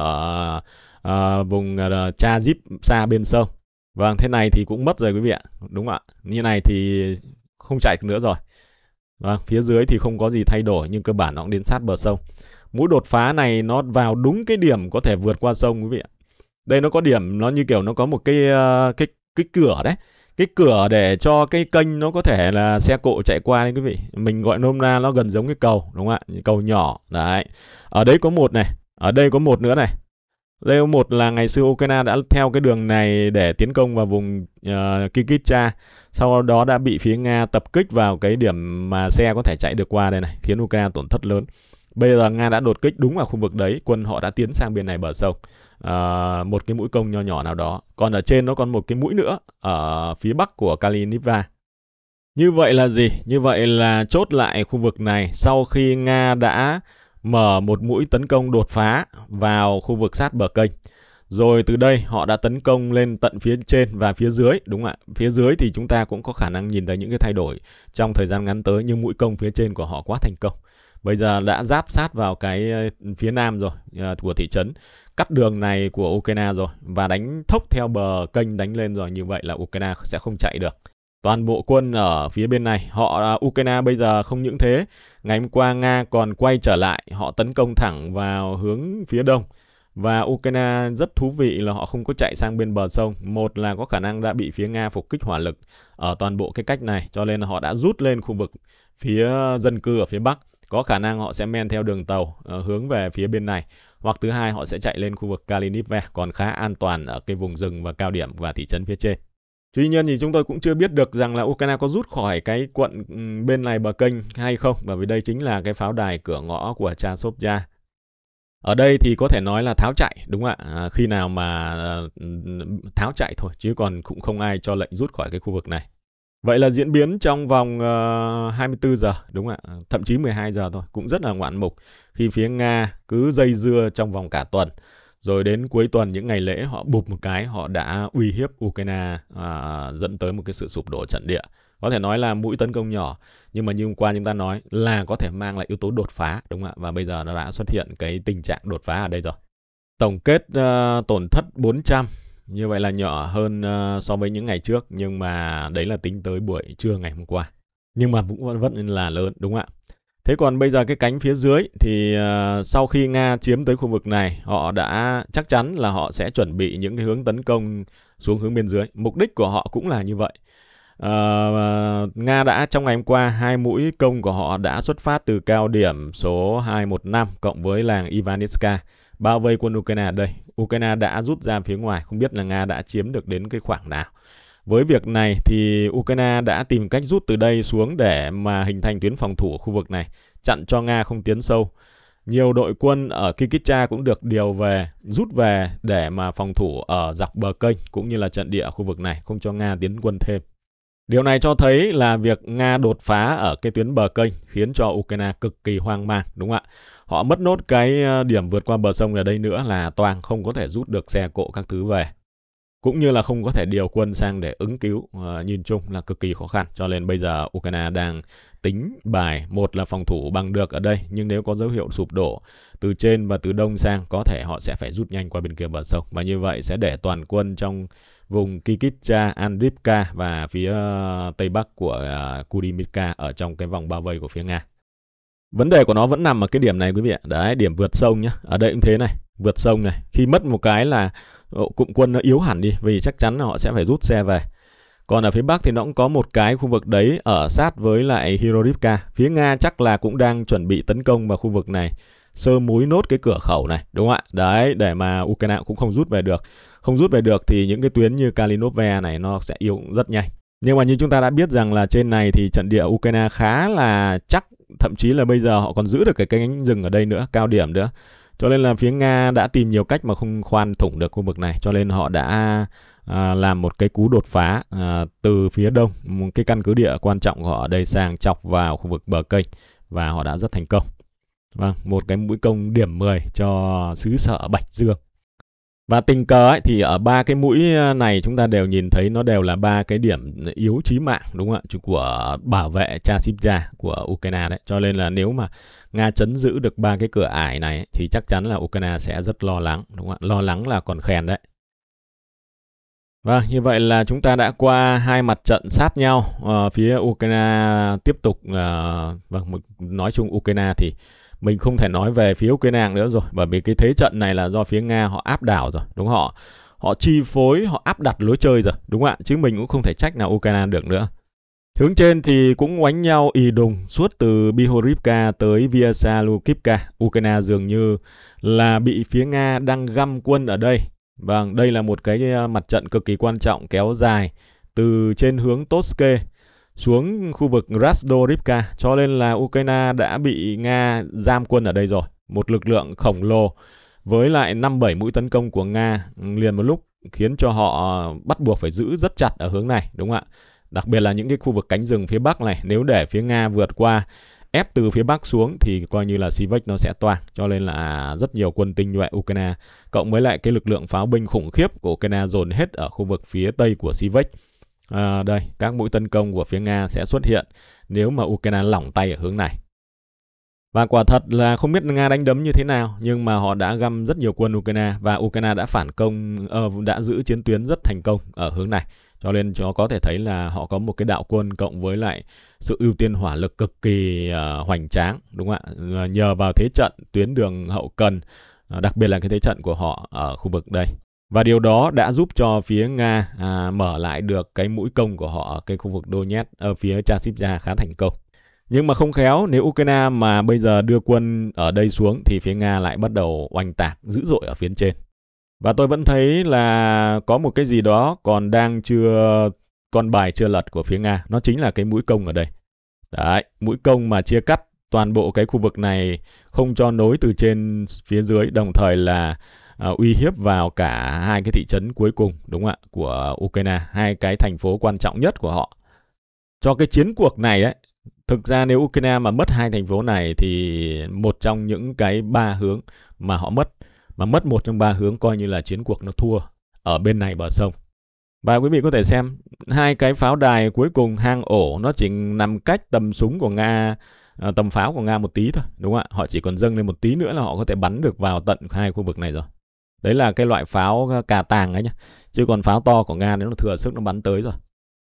uh, vùng uh, Chazip xa bên sông Vâng, thế này thì cũng mất rồi quý vị ạ. Đúng ạ. Như này thì không chạy nữa rồi. Vâng, phía dưới thì không có gì thay đổi nhưng cơ bản nó cũng đến sát bờ sông. Mũi đột phá này nó vào đúng cái điểm có thể vượt qua sông quý vị ạ. Đây nó có điểm nó như kiểu nó có một cái ờ, cái cái cửa đấy. Cái cửa để cho cái kênh nó có thể là xe cộ chạy qua đấy quý vị. Mình gọi nôm na nó gần giống cái cầu đúng không ạ? Cầu nhỏ. Đấy. Ở đây có một này, ở đây có một nữa này Layer 1 là ngày xưa Ukraine đã theo cái đường này để tiến công vào vùng uh, ờ, Kikitcha, sau đó đã bị phía Nga tập kích vào cái điểm mà xe có thể chạy được qua đây này, khiến Ukraine tổn thất lớn. Bây giờ Nga đã đột kích đúng vào khu vực đấy, quân họ đã tiến sang bên này bờ sông. Uh, một cái mũi công nho nhỏ nào đó. Còn ở trên nó còn một cái mũi nữa ở phía bắc của Kaliniva. Như vậy là gì? Như vậy là chốt lại khu vực này sau khi Nga đã mở một mũi tấn công đột phá vào khu vực sát bờ kênh. Rồi từ đây họ đã tấn công lên tận phía trên và phía dưới, đúng không ạ. Phía dưới thì chúng ta cũng có khả năng nhìn thấy những cái thay đổi trong thời gian ngắn tới nhưng mũi công phía trên của họ quá thành công. Bây giờ đã giáp sát vào cái ờ, phía nam rồi ờ, của thị trấn, cắt đường này của Ukraine rồi và đánh thốc theo bờ kênh đánh lên rồi như vậy là Ukraine sẽ không chạy được toàn bộ quân ở phía bên này. Họ à, Ukraine bây giờ không những thế, ngày hôm qua Nga còn quay trở lại, họ tấn công thẳng vào hướng phía đông. Và Ukraine rất thú vị là họ không có chạy sang bên bờ sông. Một là có khả năng đã bị phía Nga phục kích hỏa lực ở toàn bộ cái cách này, cho nên là họ đã rút lên khu vực phía dân cư ở phía bắc. Có khả năng họ sẽ men theo đường tàu ờ, hướng về phía bên này. Hoặc thứ hai họ sẽ chạy lên khu vực Kaliniv còn khá an toàn ở cái vùng rừng và cao điểm và thị trấn phía trên. Tuy nhiên thì chúng tôi cũng chưa biết được rằng là Ukraine có rút khỏi cái quận ừ, bên này bờ kênh hay không, bởi vì đây chính là cái pháo đài cửa ngõ của Chasovya. Ở đây thì có thể nói là tháo chạy, đúng không ạ, à, khi nào mà ờ, ừ, tháo chạy thôi, chứ còn cũng không ai cho lệnh rút khỏi cái khu vực này. Vậy là diễn biến trong vòng 24 ờ, giờ, đúng không ạ, à, thậm chí 12 giờ thôi, cũng rất là ngoạn mục khi phía Nga cứ dây dưa trong vòng cả tuần rồi đến cuối tuần những ngày lễ họ bụp một cái họ đã uy hiếp Ukraine à, dẫn tới một cái sự sụp đổ trận địa có thể nói là mũi tấn công nhỏ nhưng mà như hôm qua chúng ta nói là có thể mang lại yếu tố đột phá đúng không ạ và bây giờ nó đã xuất hiện cái tình trạng đột phá ở đây rồi tổng kết uh, tổn thất 400 như vậy là nhỏ hơn uh, so với những ngày trước nhưng mà đấy là tính tới buổi trưa ngày hôm qua nhưng mà cũng vẫn là lớn đúng không ạ Thế còn bây giờ cái cánh phía dưới thì uh, sau khi Nga chiếm tới khu vực này, họ đã chắc chắn là họ sẽ chuẩn bị những cái hướng tấn công xuống hướng bên dưới. Mục đích của họ cũng là như vậy. Uh, Nga đã trong ngày hôm qua hai mũi công của họ đã xuất phát từ cao điểm số 215 cộng với làng Ivanitska bao vây quân Ukraine đây. Ukraine đã rút ra phía ngoài, không biết là Nga đã chiếm được đến cái khoảng nào. Với việc này thì Ukraine đã tìm cách rút từ đây xuống để mà hình thành tuyến phòng thủ ở khu vực này, chặn cho Nga không tiến sâu. Nhiều đội quân ở Kikicha cũng được điều về, rút về để mà phòng thủ ở dọc bờ kênh cũng như là trận địa ở khu vực này, không cho Nga tiến quân thêm. Điều này cho thấy là việc Nga đột phá ở cái tuyến bờ kênh khiến cho Ukraine cực kỳ hoang mang, đúng không ạ? Họ mất nốt cái ờ, điểm vượt qua bờ sông ở đây nữa là toàn không có thể rút được xe cộ các thứ về cũng như là không có thể điều quân sang để ứng cứu à, nhìn chung là cực kỳ khó khăn cho nên bây giờ Ukraine đang tính bài một là phòng thủ bằng được ở đây nhưng nếu có dấu hiệu sụp đổ từ trên và từ đông sang có thể họ sẽ phải rút nhanh qua bên kia bờ sông và như vậy sẽ để toàn quân trong vùng Kikitsa, Andrivka và phía ờ, tây bắc của uh, ờ, Kurimivka ở trong cái vòng bao vây của phía Nga. Vấn đề của nó vẫn nằm ở cái điểm này quý vị ạ. Đấy, điểm vượt sông nhá. Ở đây cũng thế này, vượt sông này. Khi mất một cái là Ờ, cụm quân nó yếu hẳn đi vì chắc chắn là họ sẽ phải rút xe về. Còn ở phía Bắc thì nó cũng có một cái khu vực đấy ở sát với lại Hirorivka. Phía Nga chắc là cũng đang chuẩn bị tấn công vào khu vực này, sơ múi nốt cái cửa khẩu này, đúng không ạ? Đấy, để mà Ukraine cũng không rút về được. Không rút về được thì những cái tuyến như Kalinove này nó sẽ yếu rất nhanh. Nhưng mà như chúng ta đã biết rằng là trên này thì trận địa Ukraine khá là chắc, thậm chí là bây giờ họ còn giữ được cái cánh rừng ở đây nữa, cao điểm nữa. Cho nên là phía Nga đã tìm nhiều cách mà không khoan thủng được khu vực này, cho nên họ đã à, làm một cái cú đột phá à, từ phía đông, một cái căn cứ địa quan trọng của họ ở đây sang chọc vào khu vực bờ kênh và họ đã rất thành công. Vâng, một cái mũi công điểm 10 cho xứ sở Bạch Dương. Và tình cờ ấy, thì ở ba cái mũi ờ, này chúng ta đều nhìn thấy nó đều là ba cái điểm yếu chí mạng đúng không ạ? Của bảo vệ Chasiv-Gia của Ukraine đấy. Cho nên là nếu mà Nga chấn giữ được ba cái cửa ải này thì chắc chắn là Ukraine sẽ rất lo lắng đúng không ạ? Lo lắng là còn khen đấy. Vâng, như vậy là chúng ta đã qua hai mặt trận sát nhau. À, phía Ukraine tiếp tục, à, vâng, nói chung Ukraine thì mình không thể nói về phía Ukraine nữa rồi bởi vì cái thế trận này là do phía Nga họ áp đảo rồi đúng họ họ chi phối họ áp đặt lối chơi rồi đúng không ạ chứ mình cũng không thể trách nào Ukraine được nữa Hướng trên thì cũng oánh nhau ì đùng suốt từ Bihorivka tới Vyasalukivka. Ukraine dường như là bị phía Nga đang găm quân ở đây. Vâng, đây là một cái ờ, mặt trận cực kỳ quan trọng kéo dài từ trên hướng Toske xuống khu vực Rasdorivka cho nên là Ukraine đã bị Nga giam quân ở đây rồi. Một lực lượng khổng lồ với lại 5-7 mũi tấn công của Nga liền một lúc khiến cho họ bắt buộc phải giữ rất chặt ở hướng này, đúng không ạ? Đặc biệt là những cái khu vực cánh rừng phía Bắc này, nếu để phía Nga vượt qua ép từ phía Bắc xuống thì coi như là Sivak nó sẽ toang, cho nên là rất nhiều quân tinh nhuệ Ukraine cộng với lại cái lực lượng pháo binh khủng khiếp của Ukraine dồn hết ở khu vực phía Tây của Sivak À, đây, các mũi tấn công của phía Nga sẽ xuất hiện nếu mà Ukraine lỏng tay ở hướng này. Và quả thật là không biết Nga đánh đấm như thế nào, nhưng mà họ đã găm rất nhiều quân Ukraine và Ukraine đã phản công, uh, đã giữ chiến tuyến rất thành công ở hướng này. Cho nên chúng có thể thấy là họ có một cái đạo quân cộng với lại sự ưu tiên hỏa lực cực kỳ uh, hoành tráng, đúng không ạ? Nhờ vào thế trận tuyến đường hậu cần, uh, đặc biệt là cái thế trận của họ ở khu vực đây, và điều đó đã giúp cho phía Nga à, mở lại được cái mũi công của họ ở cái khu vực Donetsk ở phía chasipja khá thành công. Nhưng mà không khéo nếu Ukraine mà bây giờ đưa quân ở đây xuống thì phía Nga lại bắt đầu oanh tạc dữ dội ở phía trên. Và tôi vẫn thấy là có một cái gì đó còn đang chưa con bài chưa lật của phía Nga, nó chính là cái mũi công ở đây. Đấy, mũi công mà chia cắt toàn bộ cái khu vực này không cho nối từ trên phía dưới đồng thời là À, uy hiếp vào cả hai cái thị trấn cuối cùng đúng không ạ của Ukraine, hai cái thành phố quan trọng nhất của họ. Cho cái chiến cuộc này đấy, thực ra nếu Ukraine mà mất hai thành phố này thì một trong những cái ba hướng mà họ mất mà mất một trong ba hướng coi như là chiến cuộc nó thua ở bên này bờ sông. Và quý vị có thể xem hai cái pháo đài cuối cùng hang ổ nó chỉ nằm cách tầm súng của Nga à, tầm pháo của Nga một tí thôi, đúng không ạ? Họ chỉ còn dâng lên một tí nữa là họ có thể bắn được vào tận hai khu vực này rồi đấy là cái loại pháo cà tàng ấy nhá chứ còn pháo to của nga nếu nó thừa sức nó bắn tới rồi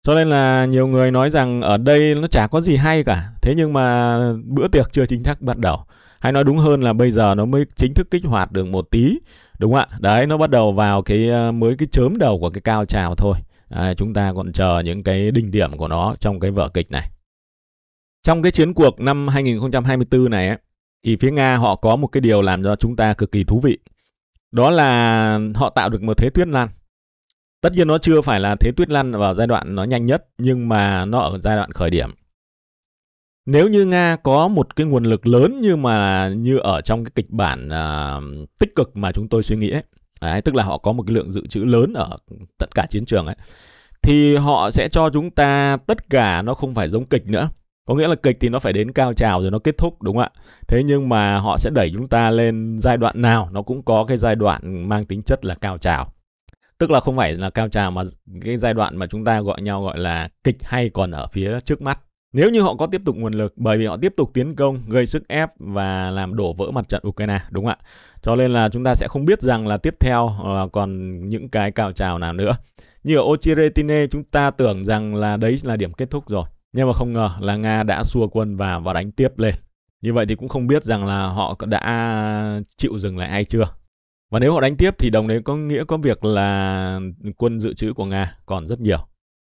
cho nên là nhiều người nói rằng ở đây nó chả có gì hay cả thế nhưng mà bữa tiệc chưa chính thức bắt đầu hay nói đúng hơn là bây giờ nó mới chính thức kích hoạt được một tí đúng không ạ đấy nó bắt đầu vào cái ờ, mới cái chớm đầu của cái cao trào thôi à, chúng ta còn chờ những cái đỉnh điểm của nó trong cái vở kịch này trong cái chiến cuộc năm 2024 này ấy, thì phía Nga họ có một cái điều làm cho chúng ta cực kỳ thú vị đó là họ tạo được một thế tuyết lan tất nhiên nó chưa phải là thế tuyết lăn vào giai đoạn nó nhanh nhất nhưng mà nó ở giai đoạn khởi điểm nếu như nga có một cái nguồn lực lớn như mà như ở trong cái kịch bản uh, tích cực mà chúng tôi suy nghĩ ấy Đấy, tức là họ có một cái lượng dự trữ lớn ở tất cả chiến trường ấy thì họ sẽ cho chúng ta tất cả nó không phải giống kịch nữa có nghĩa là kịch thì nó phải đến cao trào rồi nó kết thúc đúng không ạ thế nhưng mà họ sẽ đẩy chúng ta lên giai đoạn nào nó cũng có cái giai đoạn mang tính chất là cao trào tức là không phải là cao trào mà cái giai đoạn mà chúng ta gọi nhau gọi là kịch hay còn ở phía trước mắt nếu như họ có tiếp tục nguồn lực bởi vì họ tiếp tục tiến công gây sức ép và làm đổ vỡ mặt trận Ukraine đúng không ạ cho nên là chúng ta sẽ không biết rằng là tiếp theo ờ, còn những cái cao trào nào nữa như ở Ochiretine chúng ta tưởng rằng là đấy là điểm kết thúc rồi nhưng mà không ngờ là Nga đã xua quân vào và đánh tiếp lên. Như vậy thì cũng không biết rằng là họ đã chịu dừng lại hay chưa. Và nếu họ đánh tiếp thì đồng đấy có nghĩa có việc là quân dự trữ của Nga còn rất nhiều.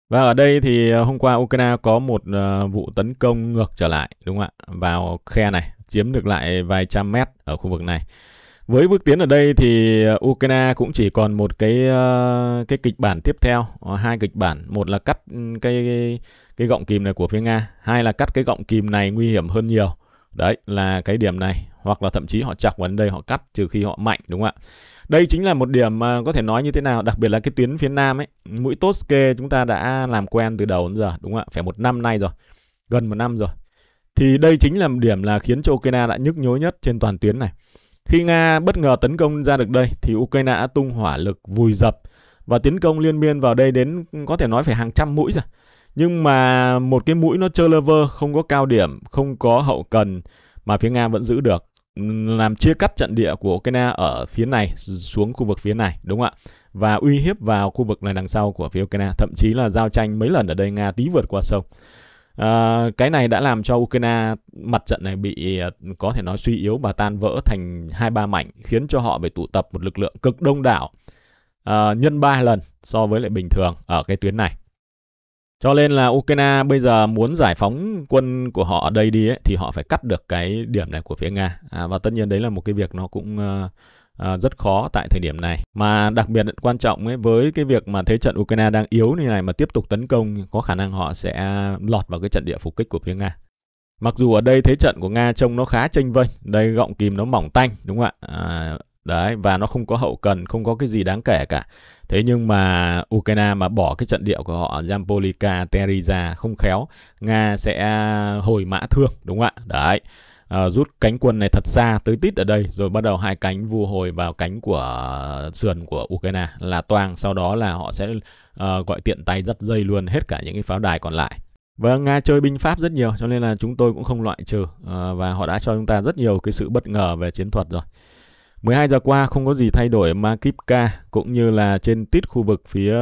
Và ở đây thì hôm qua Ukraine có một ờ, vụ tấn công ngược trở lại, đúng không ạ? Vào khe này, chiếm được lại vài trăm mét ở khu vực này. Với bước tiến ở đây thì Ukraine cũng chỉ còn một cái ờ, cái kịch bản tiếp theo, ờ, hai kịch bản, một là cắt ừ, cái cái gọng kìm này của phía Nga hai là cắt cái gọng kìm này nguy hiểm hơn nhiều đấy là cái điểm này hoặc là thậm chí họ chọc vấn đến đây họ cắt trừ khi họ mạnh đúng không ạ đây chính là một điểm mà có thể nói như thế nào đặc biệt là cái tuyến phía Nam ấy mũi Toske chúng ta đã làm quen từ đầu đến giờ đúng không ạ phải một năm nay rồi gần một năm rồi thì đây chính là một điểm là khiến cho Ukraine đã nhức nhối nhất trên toàn tuyến này khi Nga bất ngờ tấn công ra được đây thì Ukraine đã tung hỏa lực vùi dập và tiến công liên miên vào đây đến có thể nói phải hàng trăm mũi rồi nhưng mà một cái mũi nó chơi lever, không có cao điểm, không có hậu cần mà phía Nga vẫn giữ được làm chia cắt trận địa của Ukraine ở phía này xuống khu vực phía này đúng không ạ và uy hiếp vào khu vực này đằng sau của phía Ukraine thậm chí là giao tranh mấy lần ở đây Nga tí vượt qua sông à, cái này đã làm cho Ukraine mặt trận này bị à, có thể nói suy yếu và tan vỡ thành hai ba mảnh khiến cho họ phải tụ tập một lực lượng cực đông đảo à, nhân ba lần so với lại bình thường ở cái tuyến này cho nên là Ukraine bây giờ muốn giải phóng quân của họ ở đây đi ấy, thì họ phải cắt được cái điểm này của phía Nga. À, và tất nhiên đấy là một cái việc nó cũng uh, uh, rất khó tại thời điểm này. Mà đặc biệt quan trọng ấy, với cái việc mà thế trận Ukraine đang yếu như này mà tiếp tục tấn công có khả năng họ sẽ lọt vào cái trận địa phục kích của phía Nga. Mặc dù ở đây thế trận của Nga trông nó khá chênh vênh, đây gọng kìm nó mỏng tanh đúng không ạ? À, đấy và nó không có hậu cần, không có cái gì đáng kể cả. Thế nhưng mà Ukraine mà bỏ cái trận địa của họ Jampolika Teriza không khéo, Nga sẽ à, hồi mã thương đúng không ạ? Đấy. À, rút cánh quân này thật xa tới tít ở đây rồi bắt đầu hai cánh vu hồi vào cánh của sườn của Ukraine là toàn sau đó là họ sẽ uh, gọi tiện tay dắt dây luôn hết cả những cái pháo đài còn lại và Nga chơi binh Pháp rất nhiều cho nên là chúng tôi cũng không loại trừ uh, và họ đã cho chúng ta rất nhiều cái sự bất ngờ về chiến thuật rồi. 12 giờ qua không có gì thay đổi ở Makipka cũng như là trên tít khu vực phía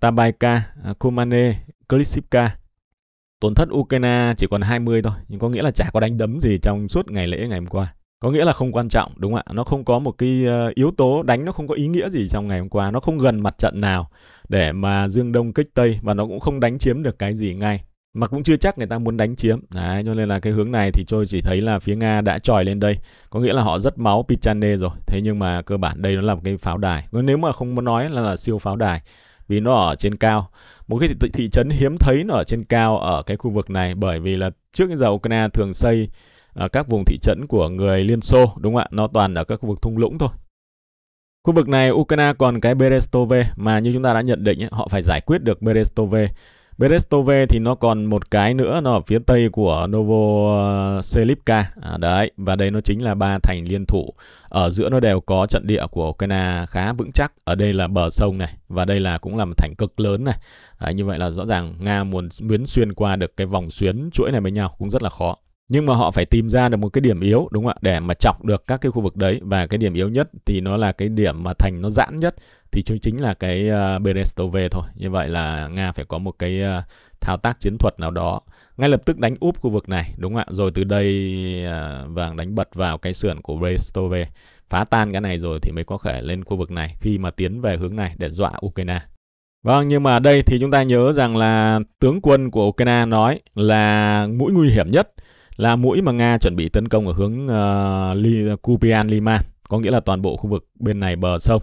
Tabaika, à, Kumane, Klitsipka. Tổn thất Ukraine chỉ còn 20 thôi, nhưng có nghĩa là chả có đánh đấm gì trong suốt ngày lễ ngày hôm qua. Có nghĩa là không quan trọng, đúng không ạ? Nó không có một cái ờ, yếu tố đánh nó không có ý nghĩa gì trong ngày hôm qua, nó không gần mặt trận nào để mà Dương Đông kích Tây và nó cũng không đánh chiếm được cái gì ngay mà cũng chưa chắc người ta muốn đánh chiếm. Đấy, cho nên là cái hướng này thì tôi chỉ thấy là phía Nga đã tròi lên đây. Có nghĩa là họ rất máu Pichane rồi. Thế nhưng mà cơ bản đây nó là một cái pháo đài. Nếu mà không muốn nói là, là siêu pháo đài vì nó ở trên cao. Một cái thị, thị trấn hiếm thấy nó ở trên cao ở cái khu vực này bởi vì là trước giờ Ukraine thường xây uh, các vùng thị trấn của người Liên Xô đúng không ạ? Nó toàn ở các khu vực thung lũng thôi. Khu vực này Ukraine còn cái Berestove mà như chúng ta đã nhận định ấy, họ phải giải quyết được Berestove Berestove thì nó còn một cái nữa nó ở phía tây của Novoselivka. À, đấy, và đây nó chính là ba thành liên thủ. Ở giữa nó đều có trận địa của Ukraine khá vững chắc. Ở đây là bờ sông này và đây là cũng là một thành cực lớn này. Đấy, như vậy là rõ ràng Nga muốn muốn xuyên qua được cái vòng xuyến chuỗi này với nhau cũng rất là khó nhưng mà họ phải tìm ra được một cái điểm yếu đúng không ạ để mà chọc được các cái khu vực đấy và cái điểm yếu nhất thì nó là cái điểm mà thành nó giãn nhất thì chính là cái uh, ờ, Berestove thôi như vậy là Nga phải có một cái uh, thao tác chiến thuật nào đó ngay lập tức đánh úp khu vực này đúng không ạ rồi từ đây uh, vàng đánh bật vào cái sườn của Berestove phá tan cái này rồi thì mới có thể lên khu vực này khi mà tiến về hướng này để dọa Ukraine Vâng, nhưng mà đây thì chúng ta nhớ rằng là tướng quân của Ukraine nói là mũi nguy hiểm nhất là mũi mà Nga chuẩn bị tấn công ở hướng uh, Kupian Lima, có nghĩa là toàn bộ khu vực bên này bờ sông.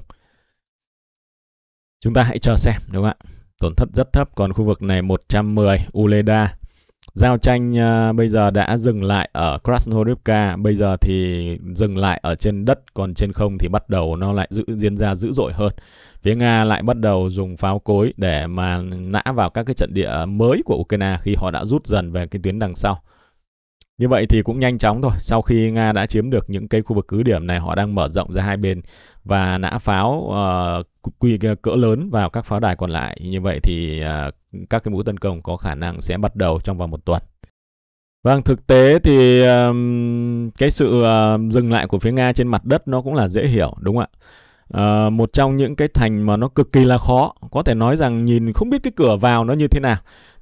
Chúng ta hãy chờ xem đúng không ạ? Tổn thất rất thấp, còn khu vực này 110 Uleda. Giao tranh uh, bây giờ đã dừng lại ở Krasnoyarsk, bây giờ thì dừng lại ở trên đất, còn trên không thì bắt đầu nó lại giữ diễn ra dữ dội hơn. Phía Nga lại bắt đầu dùng pháo cối để mà nã vào các cái trận địa mới của Ukraine khi họ đã rút dần về cái tuyến đằng sau. Như vậy thì cũng nhanh chóng thôi, sau khi Nga đã chiếm được những cái khu vực cứ điểm này, họ đang mở rộng ra hai bên và nã pháo ờ, uh, quy cỡ lớn vào các pháo đài còn lại. Như vậy thì uh, các cái mũi tấn công có khả năng sẽ bắt đầu trong vòng một tuần. Vâng, thực tế thì um, cái sự uh, dừng lại của phía Nga trên mặt đất nó cũng là dễ hiểu, đúng không ạ? Uh, một trong những cái thành mà nó cực kỳ là khó có thể nói rằng nhìn không biết cái cửa vào nó như thế nào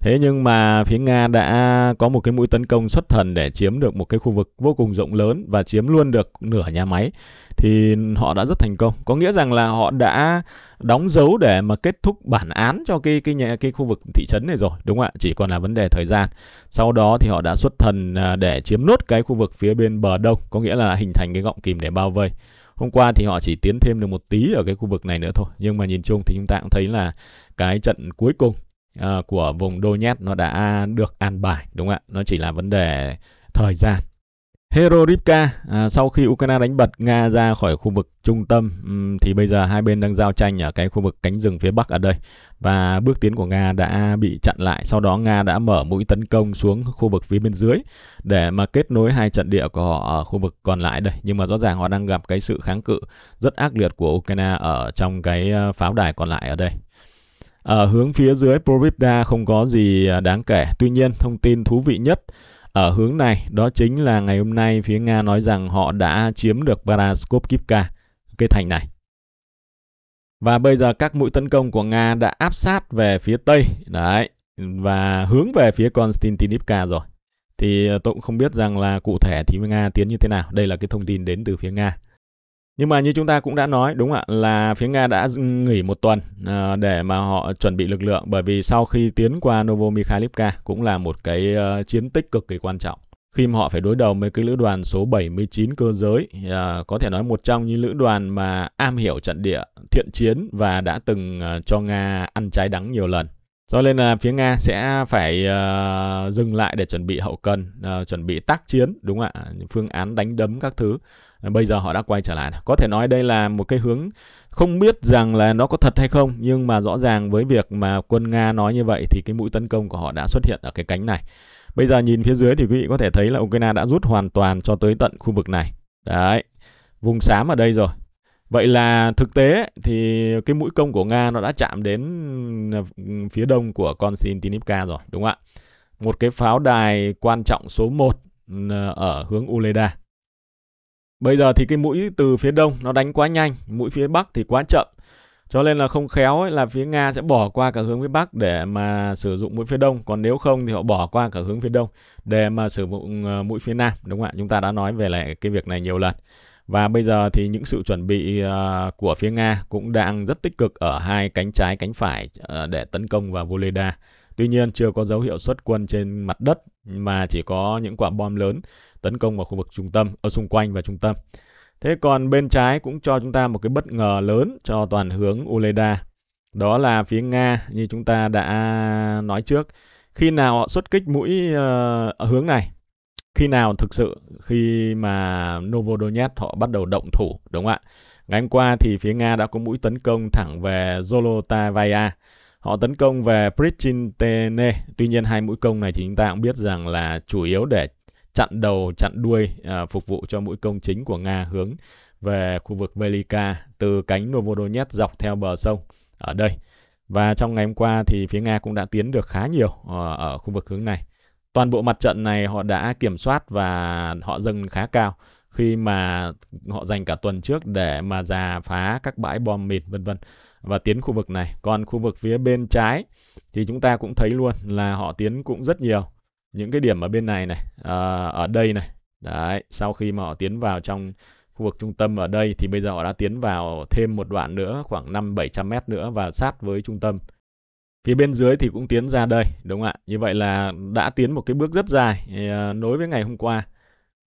Thế nhưng mà phía Nga đã có một cái mũi tấn công xuất thần để chiếm được một cái khu vực vô cùng rộng lớn và chiếm luôn được nửa nhà máy thì họ đã rất thành công. Có nghĩa rằng là họ đã đóng dấu để mà kết thúc bản án cho cái cái nhà, cái khu vực thị trấn này rồi, đúng không ạ? Chỉ còn là vấn đề thời gian. Sau đó thì họ đã xuất thần à, để chiếm nốt cái khu vực phía bên bờ đông, có nghĩa là hình thành cái gọng kìm để bao vây. Hôm qua thì họ chỉ tiến thêm được một tí ở cái khu vực này nữa thôi, nhưng mà nhìn chung thì chúng ta cũng thấy là cái trận cuối cùng Ờ, của vùng Donetsk nó đã được an bài đúng không ạ? Nó chỉ là vấn đề thời gian. Hero à, sau khi Ukraine đánh bật Nga ra khỏi khu vực trung tâm um, thì bây giờ hai bên đang giao tranh ở cái khu vực cánh rừng phía Bắc ở đây và bước tiến của Nga đã bị chặn lại. Sau đó Nga đã mở mũi tấn công xuống khu vực phía bên dưới để mà kết nối hai trận địa của họ ở khu vực còn lại đây. Nhưng mà rõ ràng họ đang gặp cái sự kháng cự rất ác liệt của Ukraine ở trong cái ờ, pháo đài còn lại ở đây. Ở ờ, hướng phía dưới Provibda không có gì à, đáng kể. Tuy nhiên, thông tin thú vị nhất ở hướng này đó chính là ngày hôm nay phía Nga nói rằng họ đã chiếm được Paraskopivka, cái thành này. Và bây giờ các mũi tấn công của Nga đã áp sát về phía Tây, đấy, và hướng về phía Konstantinivka rồi. Thì à, tôi cũng không biết rằng là cụ thể thì Nga tiến như thế nào. Đây là cái thông tin đến từ phía Nga. Nhưng mà như chúng ta cũng đã nói đúng ạ là phía Nga đã nghỉ một tuần ờ, để mà họ chuẩn bị lực lượng bởi vì sau khi tiến qua Novomikhailivka cũng là một cái ờ, chiến tích cực kỳ quan trọng khi mà họ phải đối đầu với cái lữ đoàn số 79 cơ giới, ờ, có thể nói một trong những lữ đoàn mà am hiểu trận địa, thiện chiến và đã từng cho Nga ăn trái đắng nhiều lần. Do nên là phía Nga sẽ phải à, dừng lại để chuẩn bị hậu cần, à, chuẩn bị tác chiến, đúng ạ, phương án đánh đấm các thứ bây giờ họ đã quay trở lại có thể nói đây là một cái hướng không biết rằng là nó có thật hay không nhưng mà rõ ràng với việc mà quân nga nói như vậy thì cái mũi tấn công của họ đã xuất hiện ở cái cánh này bây giờ nhìn phía dưới thì quý vị có thể thấy là ukraine đã rút hoàn toàn cho tới tận khu vực này đấy vùng xám ở đây rồi Vậy là thực tế thì cái mũi công của Nga nó đã chạm đến ờ, phía đông của Konstantinivka rồi, đúng không ạ? Một cái pháo đài quan trọng số 1 ờ, ở hướng Uleda. Bây giờ thì cái mũi từ phía đông nó đánh quá nhanh, mũi phía bắc thì quá chậm. Cho nên là không khéo ấy, là phía Nga sẽ bỏ qua cả hướng phía Bắc để mà sử dụng mũi phía Đông. Còn nếu không thì họ bỏ qua cả hướng phía Đông để mà sử dụng ờ, mũi phía Nam. Đúng không ạ? Chúng ta đã nói về lại cái việc này nhiều lần. Và bây giờ thì những sự chuẩn bị ờ, của phía Nga cũng đang rất tích cực ở hai cánh trái, cánh phải ờ, để tấn công vào Voleda. Tuy nhiên chưa có dấu hiệu xuất quân trên mặt đất mà chỉ có những quả bom lớn tấn công vào khu vực trung tâm, ở xung quanh và trung tâm. Thế còn bên trái cũng cho chúng ta một cái bất ngờ lớn cho toàn hướng Uleda. Đó là phía Nga như chúng ta đã nói trước. Khi nào họ xuất kích mũi uh, ờ, ở hướng này? Khi nào thực sự khi mà Novodonetsk họ bắt đầu động thủ, đúng không ạ? Ngày hôm qua thì phía Nga đã có mũi tấn công thẳng về Zolotavaya Họ tấn công về Pritchintene. Tuy nhiên hai mũi công này thì chúng ta cũng biết rằng là chủ yếu để chặn đầu, chặn đuôi à, phục vụ cho mũi công chính của Nga hướng về khu vực Velika từ cánh Novodonetsk dọc theo bờ sông ở đây. Và trong ngày hôm qua thì phía Nga cũng đã tiến được khá nhiều ở, ờ, ở khu vực hướng này. Toàn bộ mặt trận này họ đã kiểm soát và họ dâng khá cao khi mà họ dành cả tuần trước để mà giả phá các bãi bom mìn vân vân và tiến khu vực này. Còn khu vực phía bên trái thì chúng ta cũng thấy luôn là họ tiến cũng rất nhiều. Những cái điểm ở bên này này, à, ở đây này. Đấy, sau khi mà họ tiến vào trong khu vực trung tâm ở đây thì bây giờ họ đã tiến vào thêm một đoạn nữa khoảng 5-700 mét nữa và sát với trung tâm. Phía bên dưới thì cũng tiến ra đây, đúng không ạ? Như vậy là đã tiến một cái bước rất dài à, nối với ngày hôm qua.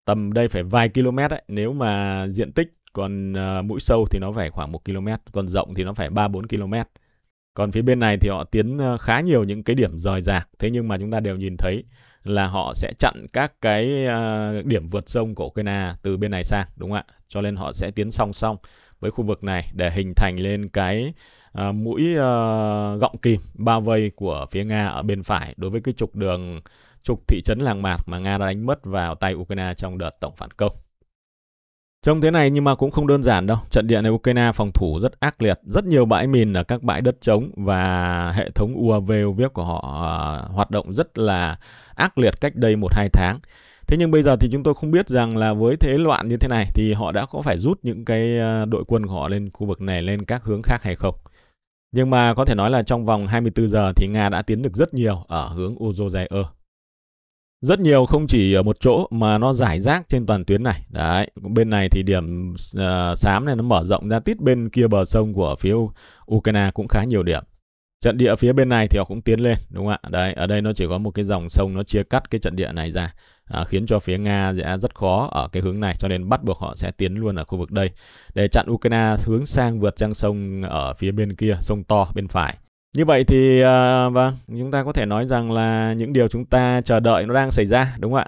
Tầm đây phải vài km đấy, nếu mà diện tích còn à, mũi sâu thì nó phải khoảng 1 km còn rộng thì nó phải 3 4 km còn phía bên này thì họ tiến à, khá nhiều những cái điểm rời rạc thế nhưng mà chúng ta đều nhìn thấy là họ sẽ chặn các cái à, điểm vượt sông của Ukraine từ bên này sang đúng không ạ cho nên họ sẽ tiến song song với khu vực này để hình thành lên cái mũi gọng kìm bao vây của phía Nga ở bên phải đối với cái trục đường trục thị trấn làng mạc mà Nga đã đánh mất vào tay Ukraine trong đợt tổng phản công Trông thế này nhưng mà cũng không đơn giản đâu. Trận địa này Ukraine phòng thủ rất ác liệt, rất nhiều bãi mìn ở các bãi đất trống và hệ thống UAV UVF của họ ờ, hoạt động rất là ác liệt cách đây 1-2 tháng. Thế nhưng bây giờ thì chúng tôi không biết rằng là với thế loạn như thế này thì họ đã có phải rút những cái ờ, đội quân của họ lên khu vực này lên các hướng khác hay không. Nhưng mà có thể nói là trong vòng 24 giờ thì Nga đã tiến được rất nhiều ở hướng Ozozaier rất nhiều không chỉ ở một chỗ mà nó giải rác trên toàn tuyến này đấy bên này thì điểm uh, xám này nó mở rộng ra tít bên kia bờ sông của phía Ukraine cũng khá nhiều điểm trận địa phía bên này thì họ cũng tiến lên đúng không ạ đấy ở đây nó chỉ có một cái dòng sông nó chia cắt cái trận địa này ra à, khiến cho phía nga sẽ rất khó ở cái hướng này cho nên bắt buộc họ sẽ tiến luôn ở khu vực đây để chặn ukraine hướng sang vượt sang sông ở phía bên kia sông to bên phải như vậy thì uh, vâng, chúng ta có thể nói rằng là những điều chúng ta chờ đợi nó đang xảy ra đúng không ạ?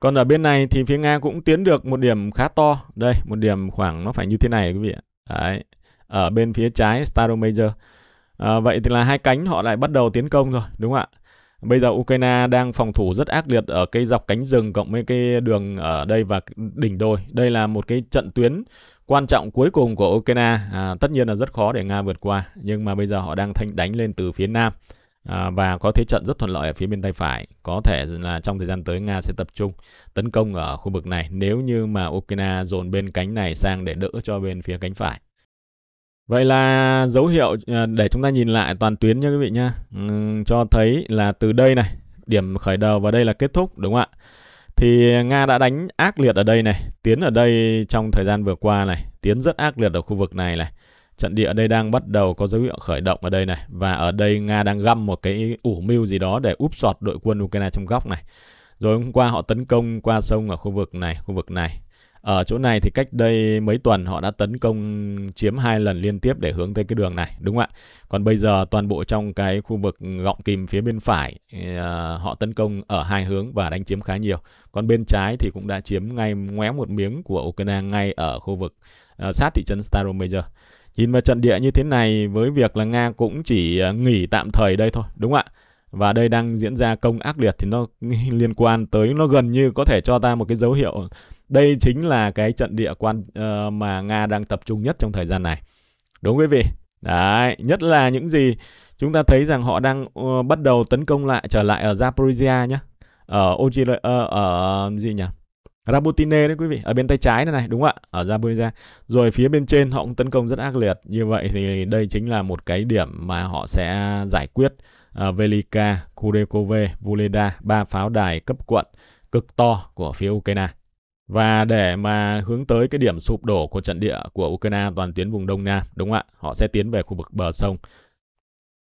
Còn ở bên này thì phía Nga cũng tiến được một điểm khá to. Đây, một điểm khoảng nó phải như thế này quý vị Đấy. Ở bên phía trái Staromajor. À, vậy thì là hai cánh họ lại bắt đầu tiến công rồi, đúng không ạ? Bây giờ Ukraine đang phòng thủ rất ác liệt ở cái dọc cánh rừng cộng với cái đường ở đây và đỉnh đồi. Đây là một cái trận tuyến Quan trọng cuối cùng của Ukraine à, tất nhiên là rất khó để Nga vượt qua, nhưng mà bây giờ họ đang thanh đánh lên từ phía nam à, và có thế trận rất thuận lợi ở phía bên tay phải. Có thể là trong thời gian tới Nga sẽ tập trung tấn công ở khu vực này nếu như mà Ukraine dồn bên cánh này sang để đỡ cho bên phía cánh phải. Vậy là dấu hiệu à, để chúng ta nhìn lại toàn tuyến nha quý vị nha Ừ, cho thấy là từ đây này, điểm khởi đầu và đây là kết thúc đúng không ạ? thì Nga đã đánh ác liệt ở đây này, tiến ở đây trong thời gian vừa qua này, tiến rất ác liệt ở khu vực này này. Trận địa ở đây đang bắt đầu có dấu hiệu khởi động ở đây này và ở đây Nga đang găm một cái ủ mưu gì đó để úp sọt đội quân Ukraine trong góc này. Rồi hôm qua họ tấn công qua sông ở khu vực này, khu vực này ở chỗ này thì cách đây mấy tuần họ đã tấn công chiếm hai lần liên tiếp để hướng tới cái đường này, đúng không ạ? Còn bây giờ toàn bộ trong cái khu vực gọng kìm phía bên phải ờ, họ tấn công ở hai hướng và đánh chiếm khá nhiều. Còn bên trái thì cũng đã chiếm ngay ngoé một miếng của Ukraine ngay ở khu vực ờ, sát thị trấn Staromajor. Nhìn vào trận địa như thế này với việc là Nga cũng chỉ ờ, nghỉ tạm thời đây thôi, đúng không ạ? và đây đang diễn ra công ác liệt thì nó liên quan tới nó gần như có thể cho ta một cái dấu hiệu đây chính là cái trận địa quan uh, mà Nga đang tập trung nhất trong thời gian này. Đúng quý vị? Đấy, nhất là những gì chúng ta thấy rằng họ đang uh, bắt đầu tấn công lại trở lại ở Zaporizhia nhé. Ở Ojir uh, ờ, ở gì nhỉ? Rabotine đấy quý vị, ở bên tay trái này này, đúng ạ, ở Zaporizhia. Rồi phía bên trên họ cũng tấn công rất ác liệt. Như vậy thì đây chính là một cái điểm mà họ sẽ giải quyết uh, Velika, Kurekove, Vuleda, ba pháo đài cấp quận cực to của phía Ukraine. Và để mà hướng tới cái điểm sụp đổ của trận địa của Ukraine toàn tuyến vùng Đông Nam, đúng không ạ? Họ sẽ tiến về khu vực bờ sông.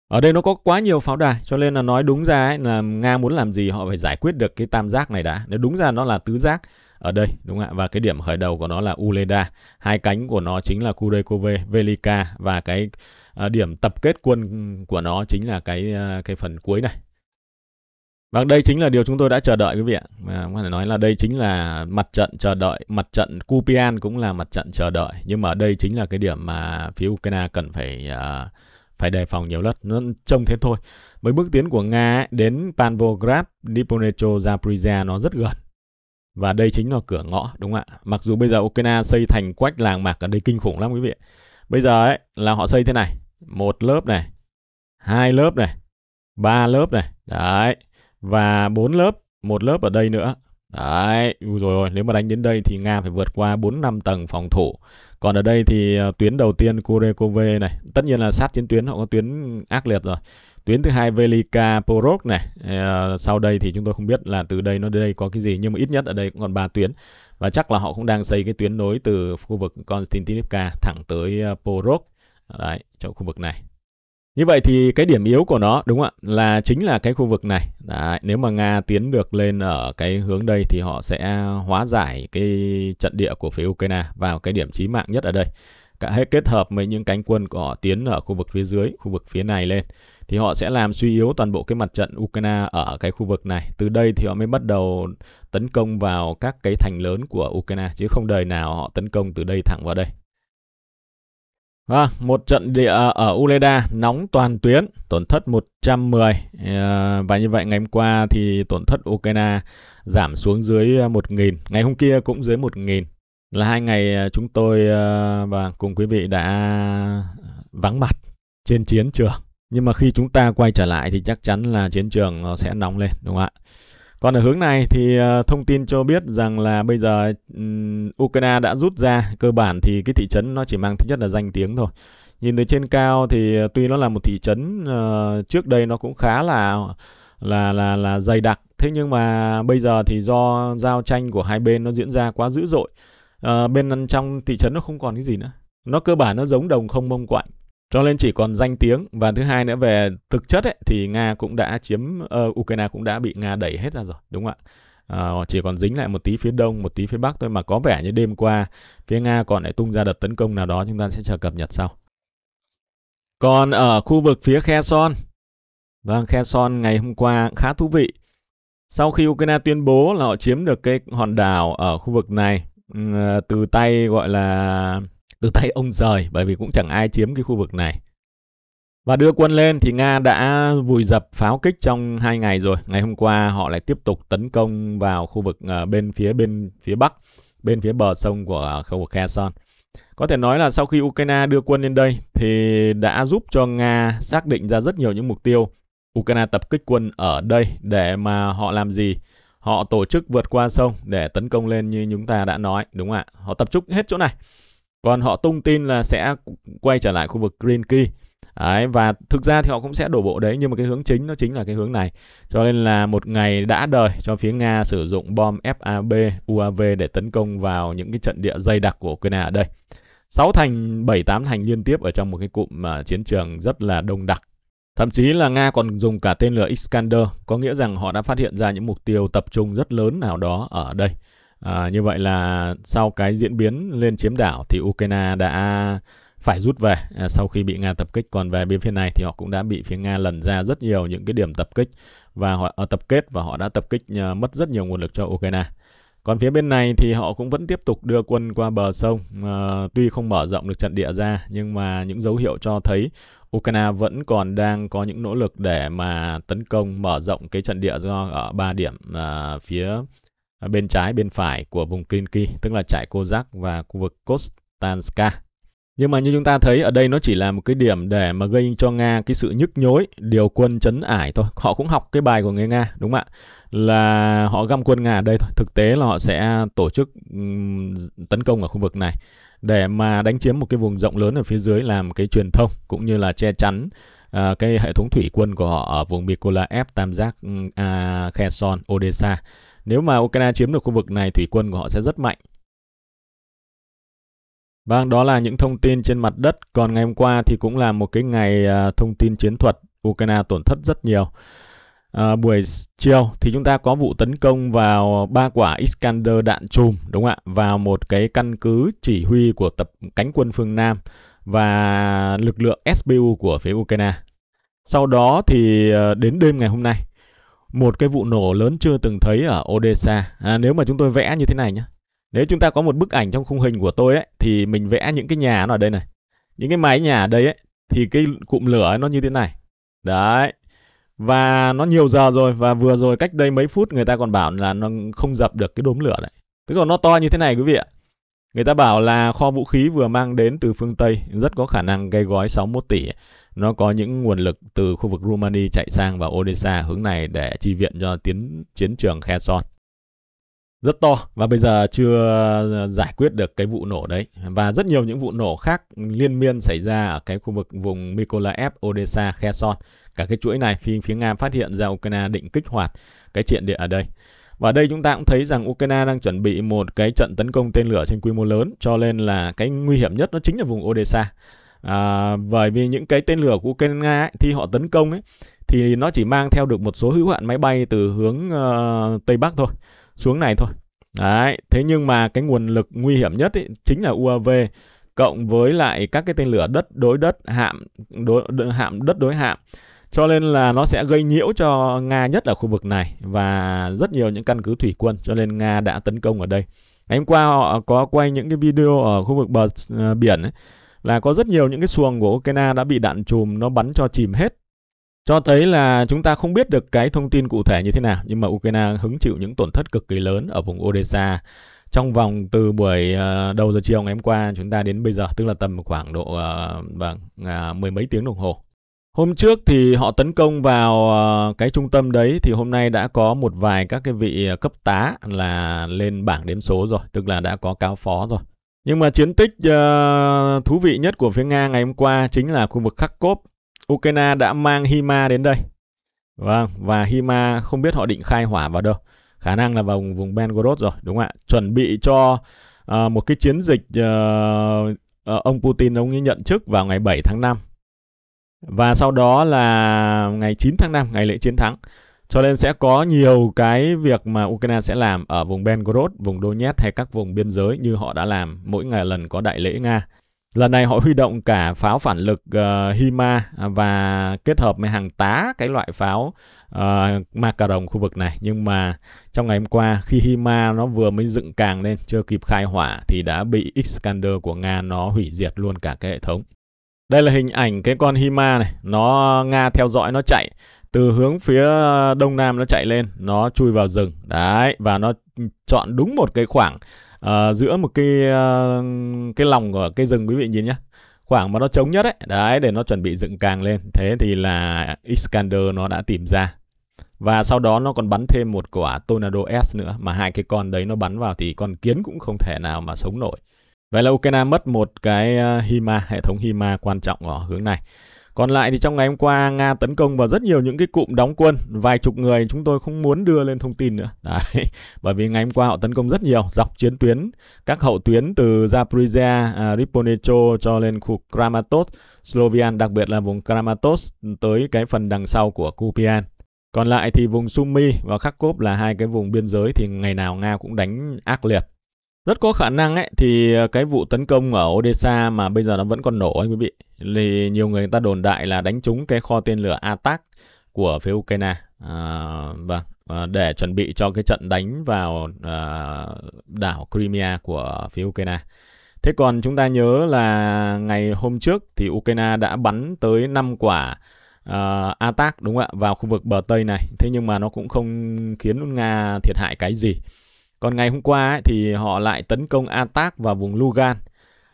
Ở đây nó có quá nhiều pháo đài, cho nên là nói đúng ra ấy, là Nga muốn làm gì họ phải giải quyết được cái tam giác này đã. Nếu đúng ra nó là tứ giác ở đây, đúng không ạ? Và cái điểm khởi đầu của nó là Uleda. Hai cánh của nó chính là Kurekove, Velika và cái ờ, điểm tập kết quân của nó chính là cái ờ, cái phần cuối này Vâng, đây chính là điều chúng tôi đã chờ đợi quý vị ạ. Và có thể nói là đây chính là mặt trận chờ đợi, mặt trận Kupian cũng là mặt trận chờ đợi. Nhưng mà ở đây chính là cái điểm mà phía Ukraine cần phải uh, phải đề phòng nhiều lắm. Nó trông thế thôi. Với bước tiến của Nga đến Panvograd, Dnipropetro, Zaporizhia nó rất gần. Và đây chính là cửa ngõ, đúng không ạ? Mặc dù bây giờ Ukraine xây thành quách làng mạc ở đây kinh khủng lắm quý vị Bây giờ ấy là họ xây thế này. Một lớp này, hai lớp này, ba lớp này. Đấy và bốn lớp, một lớp ở đây nữa. Đấy, rồi rồi nếu mà đánh đến đây thì Nga phải vượt qua bốn năm tầng phòng thủ. Còn ở đây thì ờ, tuyến đầu tiên Kurekove này, tất nhiên là sát chiến tuyến họ có tuyến ác liệt rồi. Tuyến thứ hai Velika Porok này, ờ, sau đây thì chúng tôi không biết là từ đây nó đến đây có cái gì nhưng mà ít nhất ở đây cũng còn ba tuyến. Và chắc là họ cũng đang xây cái tuyến nối từ khu vực Konstantinivka thẳng tới ờ, Porok. Đấy, chỗ khu vực này. Như vậy thì cái điểm yếu của nó đúng không ạ? Là chính là cái khu vực này. Đấy, nếu mà Nga tiến được lên ở cái hướng đây thì họ sẽ hóa giải cái trận địa của phía Ukraine vào cái điểm chí mạng nhất ở đây. Cả hết kết hợp với những cánh quân của họ tiến ở khu vực phía dưới, khu vực phía này lên thì họ sẽ làm suy yếu toàn bộ cái mặt trận Ukraine ở cái khu vực này. Từ đây thì họ mới bắt đầu tấn công vào các cái thành lớn của Ukraine chứ không đời nào họ tấn công từ đây thẳng vào đây. À, một trận địa ở Uleda nóng toàn tuyến, tổn thất 110 ờ, và như vậy ngày hôm qua thì tổn thất Ukraine giảm xuống dưới 1.000, ngày hôm kia cũng dưới 1.000 là hai ngày ờ, chúng tôi ờ, và cùng quý vị đã vắng mặt trên chiến trường. Nhưng mà khi chúng ta quay trở lại thì chắc chắn là chiến trường nó sẽ nóng lên đúng không ạ? Còn ở hướng này thì ờ, thông tin cho biết rằng là bây giờ Ukraine đã rút ra, cơ bản thì cái thị trấn nó chỉ mang thứ nhất là danh tiếng thôi. Nhìn từ trên cao thì ờ, tuy nó là một thị trấn ờ, trước đây nó cũng khá là là là là dày đặc, thế nhưng mà bây giờ thì do giao tranh của hai bên nó diễn ra quá dữ dội, uh, bên trong thị trấn nó không còn cái gì nữa. Nó cơ bản nó giống đồng không mông quạnh cho nên chỉ còn danh tiếng và thứ hai nữa về thực chất ấy, thì nga cũng đã chiếm uh, ukraine cũng đã bị nga đẩy hết ra rồi đúng không ạ uh, chỉ còn dính lại một tí phía đông một tí phía bắc thôi mà có vẻ như đêm qua phía nga còn lại tung ra đợt tấn công nào đó chúng ta sẽ chờ cập nhật sau còn ở khu vực phía khe kherson vâng son ngày hôm qua khá thú vị sau khi ukraine tuyên bố là họ chiếm được cái hòn đảo ở khu vực này ừ, từ tay gọi là từ tay ông rời bởi vì cũng chẳng ai chiếm cái khu vực này. Và đưa quân lên thì Nga đã vùi dập pháo kích trong hai ngày rồi. Ngày hôm qua họ lại tiếp tục tấn công vào khu vực ờ, bên phía bên phía bắc, bên phía bờ sông của ờ, khu vực Kherson. Có thể nói là sau khi Ukraine đưa quân lên đây thì đã giúp cho Nga xác định ra rất nhiều những mục tiêu. Ukraine tập kích quân ở đây để mà họ làm gì? Họ tổ chức vượt qua sông để tấn công lên như chúng ta đã nói, đúng không ạ? Họ tập trung hết chỗ này còn họ tung tin là sẽ quay trở lại khu vực green key Đấy, và thực ra thì họ cũng sẽ đổ bộ đấy nhưng mà cái hướng chính nó chính là cái hướng này cho nên là một ngày đã đời cho phía nga sử dụng bom fab uav để tấn công vào những cái trận địa dày đặc của ukraine ở đây 6 thành 7 8 thành liên tiếp ở trong một cái cụm mà chiến trường rất là đông đặc Thậm chí là Nga còn dùng cả tên lửa Iskander, có nghĩa rằng họ đã phát hiện ra những mục tiêu tập trung rất lớn nào đó ở đây. À, như vậy là sau cái diễn biến lên chiếm đảo thì Ukraine đã phải rút về à, sau khi bị Nga tập kích. Còn về bên phía này thì họ cũng đã bị phía Nga lần ra rất nhiều những cái điểm tập kích và họ à, tập kết và họ đã tập kích à, mất rất nhiều nguồn lực cho Ukraine. Còn phía bên này thì họ cũng vẫn tiếp tục đưa quân qua bờ sông, à, tuy không mở rộng được trận địa ra nhưng mà những dấu hiệu cho thấy Ukraine vẫn còn đang có những nỗ lực để mà tấn công mở rộng cái trận địa do ở ba điểm à, phía À, bên trái bên phải của vùng Krinky, tức là trại Kozak và khu vực Kostanska. Nhưng mà như chúng ta thấy ở đây nó chỉ là một cái điểm để mà gây cho Nga cái sự nhức nhối, điều quân chấn ải thôi. Họ cũng học cái bài của người Nga, đúng không ạ? Là họ găm quân Nga ở đây thôi. Thực tế là họ sẽ tổ chức tấn công ở khu vực này để mà đánh chiếm một cái vùng rộng lớn ở phía dưới làm cái truyền thông cũng như là che chắn à, cái hệ thống thủy quân của họ ở vùng Mykolaiv, Tam Giác, à, Kherson, Odessa nếu mà Ukraine chiếm được khu vực này, thủy quân của họ sẽ rất mạnh. Vâng, đó là những thông tin trên mặt đất. Còn ngày hôm qua thì cũng là một cái ngày à, thông tin chiến thuật. Ukraine tổn thất rất nhiều. À, buổi chiều thì chúng ta có vụ tấn công vào ba quả Iskander đạn chùm đúng không ạ vào một cái căn cứ chỉ huy của tập cánh quân phương Nam và lực lượng SBU của phía Ukraine. Sau đó thì à, đến đêm ngày hôm nay một cái vụ nổ lớn chưa từng thấy ở Odessa. À, nếu mà chúng tôi vẽ như thế này nhé. Nếu chúng ta có một bức ảnh trong khung hình của tôi ấy, thì mình vẽ những cái nhà nó ở đây này. Những cái mái nhà ở đây ấy, thì cái cụm lửa ấy nó như thế này. Đấy. Và nó nhiều giờ rồi và vừa rồi cách đây mấy phút người ta còn bảo là nó không dập được cái đốm lửa này, Tức là nó to như thế này quý vị ạ. Người ta bảo là kho vũ khí vừa mang đến từ phương Tây rất có khả năng gây gói 61 tỷ. Nó có những nguồn lực từ khu vực Rumani chạy sang và Odessa hướng này để chi viện cho tiến chiến trường Kherson. Rất to và bây giờ chưa giải quyết được cái vụ nổ đấy. Và rất nhiều những vụ nổ khác liên miên xảy ra ở cái khu vực vùng Mykolaiv, Odessa, Kherson. Cả cái chuỗi này phía, phía Nga phát hiện ra Ukraine định kích hoạt cái chuyện địa ở đây. Và đây chúng ta cũng thấy rằng Ukraine đang chuẩn bị một cái trận tấn công tên lửa trên quy mô lớn, cho nên là cái nguy hiểm nhất nó chính là vùng Odessa. À, bởi vì những cái tên lửa của Ukraine thì họ tấn công ấy, thì nó chỉ mang theo được một số hữu hạn máy bay từ hướng uh, Tây Bắc thôi, xuống này thôi. Đấy, thế nhưng mà cái nguồn lực nguy hiểm nhất ấy, chính là UAV cộng với lại các cái tên lửa đất đối đất hạm đối, hạm đất đối hạm cho nên là nó sẽ gây nhiễu cho Nga nhất ở khu vực này và rất nhiều những căn cứ thủy quân cho nên Nga đã tấn công ở đây ngày hôm qua họ có quay những cái video ở khu vực bờ ờ, biển ấy, là có rất nhiều những cái xuồng của Ukraine đã bị đạn chùm nó bắn cho chìm hết cho thấy là chúng ta không biết được cái thông tin cụ thể như thế nào nhưng mà Ukraine hứng chịu những tổn thất cực kỳ lớn ở vùng Odessa trong vòng từ buổi ờ, đầu giờ chiều ngày hôm qua chúng ta đến bây giờ tức là tầm khoảng độ uh, vâng mười mấy tiếng đồng hồ Hôm trước thì họ tấn công vào ờ, cái trung tâm đấy thì hôm nay đã có một vài các cái vị ờ, cấp tá là lên bảng đếm số rồi, tức là đã có cáo phó rồi. Nhưng mà chiến tích ờ, thú vị nhất của phía Nga ngày hôm qua chính là khu vực Kharkov. Ukraine đã mang Hima đến đây. Vâng, và Hima không biết họ định khai hỏa vào đâu. Khả năng là vào vùng, vùng Belgorod rồi, đúng không ạ? Chuẩn bị cho uh, một cái chiến dịch uh, uh, ông Putin ông ấy nhận chức vào ngày 7 tháng 5 và sau đó là ngày 9 tháng 5 ngày lễ chiến thắng cho nên sẽ có nhiều cái việc mà Ukraine sẽ làm ở vùng Belgorod, vùng Donetsk hay các vùng biên giới như họ đã làm mỗi ngày lần có đại lễ Nga. Lần này họ huy động cả pháo phản lực uh, HIMA và kết hợp với hàng tá cái loại pháo uh, Macaron khu vực này. Nhưng mà trong ngày hôm qua khi HIMA nó vừa mới dựng càng lên chưa kịp khai hỏa thì đã bị Iskander của Nga nó hủy diệt luôn cả cái hệ thống. Đây là hình ảnh cái con Hima này, nó Nga theo dõi nó chạy từ hướng phía đông nam nó chạy lên, nó chui vào rừng. Đấy, và nó chọn đúng một cái khoảng uh, giữa một cái uh, cái lòng của cái rừng quý vị nhìn nhá khoảng mà nó trống nhất ấy, đấy để nó chuẩn bị dựng càng lên. Thế thì là Iskander nó đã tìm ra. Và sau đó nó còn bắn thêm một quả Tornado S nữa mà hai cái con đấy nó bắn vào thì con kiến cũng không thể nào mà sống nổi. Vậy là Ukraine mất một cái ờ, HIMA, hệ thống HIMA quan trọng ở hướng này. Còn lại thì trong ngày hôm qua Nga tấn công vào rất nhiều những cái cụm đóng quân, vài chục người chúng tôi không muốn đưa lên thông tin nữa. [LAUGHS] Đấy, bởi vì ngày hôm qua họ tấn công rất nhiều dọc chiến tuyến, các hậu tuyến từ Zaporizhia, à, Riponecho cho lên khu Kramatorsk, Slovian đặc biệt là vùng Kramatorsk tới cái phần đằng sau của Kupian. Còn lại thì vùng Sumy và Kharkov là hai cái vùng biên giới thì ngày nào Nga cũng đánh ác liệt rất có khả năng ấy thì ờ, cái vụ tấn công ở Odessa mà bây giờ nó vẫn còn nổ anh quý vị thì nhiều người, ta đồn đại là đánh trúng cái kho tên lửa Atak của phía Ukraine à, vâng ờ, để chuẩn bị cho cái trận đánh vào à, đảo Crimea của phía Ukraine thế còn chúng ta nhớ là ngày hôm trước thì Ukraine đã bắn tới 5 quả uh, Atak đúng không ạ vào khu vực bờ Tây này thế nhưng mà nó cũng không khiến Nga thiệt hại cái gì còn ngày hôm qua ấy, thì họ lại tấn công Atak vào vùng Lugan.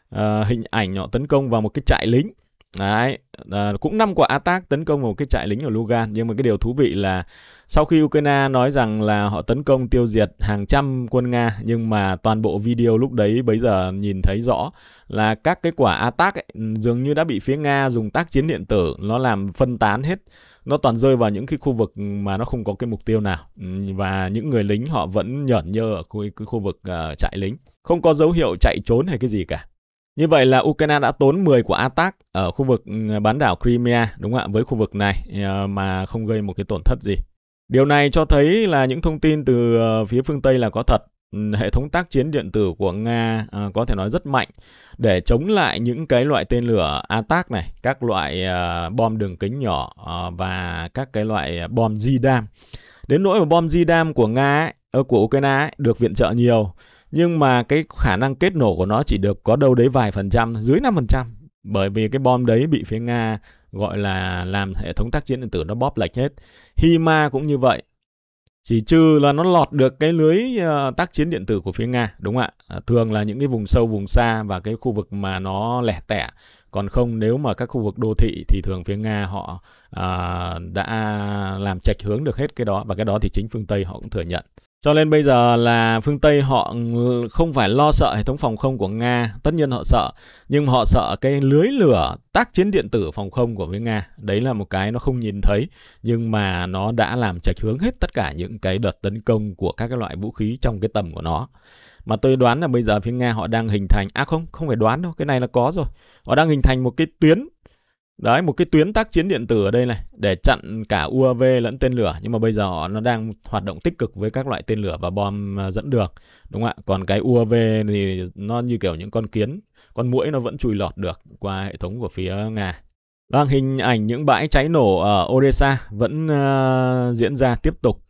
À, hình ảnh họ tấn công vào một cái trại lính. Đấy, à, cũng năm quả Atak tấn công vào một cái trại lính ở Lugan. Nhưng mà cái điều thú vị là sau khi Ukraine nói rằng là họ tấn công tiêu diệt hàng trăm quân Nga nhưng mà toàn bộ video lúc đấy bây giờ nhìn thấy rõ là các cái quả attack ấy, ừ, dường như đã bị phía Nga dùng tác chiến điện tử nó làm phân tán hết nó toàn rơi vào những cái khu vực mà nó không có cái mục tiêu nào ừ, và những người lính họ vẫn nhởn nhơ ở khu, cái khu vực uh, trại lính không có dấu hiệu chạy trốn hay cái gì cả như vậy là Ukraine đã tốn 10 của attack ở khu vực ừ, bán đảo Crimea đúng không ạ với khu vực này ờ, mà không gây một cái tổn thất gì Điều này cho thấy là những thông tin từ ờ, phía phương Tây là có thật hệ thống tác chiến điện tử của Nga à, có thể nói rất mạnh để chống lại những cái loại tên lửa attack này, các loại à, bom đường kính nhỏ à, và các cái loại bom zidam. Đến nỗi mà bom zidam của Nga ấy, à, của Ukraine ấy, được viện trợ nhiều nhưng mà cái khả năng kết nổ của nó chỉ được có đâu đấy vài phần trăm, dưới 5% bởi vì cái bom đấy bị phía Nga gọi là làm hệ thống tác chiến điện tử nó bóp lệch hết. Hima cũng như vậy, chỉ trừ là nó lọt được cái lưới uh, tác chiến điện tử của phía Nga đúng không ạ à, thường là những cái vùng sâu vùng xa và cái khu vực mà nó lẻ tẻ còn không nếu mà các khu vực đô thị thì thường phía Nga họ uh, đã làm trạch hướng được hết cái đó và cái đó thì chính phương Tây họ cũng thừa nhận cho nên bây giờ là phương Tây họ không phải lo sợ hệ thống phòng không của Nga, tất nhiên họ sợ, nhưng họ sợ cái lưới lửa tác chiến điện tử phòng không của với Nga. Đấy là một cái nó không nhìn thấy, nhưng mà nó đã làm chạch hướng hết tất cả những cái đợt tấn công của các cái loại vũ khí trong cái tầm của nó. Mà tôi đoán là bây giờ phía Nga họ đang hình thành, à không, không phải đoán đâu, cái này là có rồi. Họ đang hình thành một cái tuyến Đấy, một cái tuyến tác chiến điện tử ở đây này để chặn cả UAV lẫn tên lửa nhưng mà bây giờ nó đang hoạt động tích cực với các loại tên lửa và bom à, dẫn được Đúng không ạ? Còn cái UAV thì nó như kiểu những con kiến, con muỗi nó vẫn chui lọt được qua hệ thống của phía Nga. Vâng, hình ảnh những bãi cháy nổ ở Odessa vẫn uh, diễn ra tiếp tục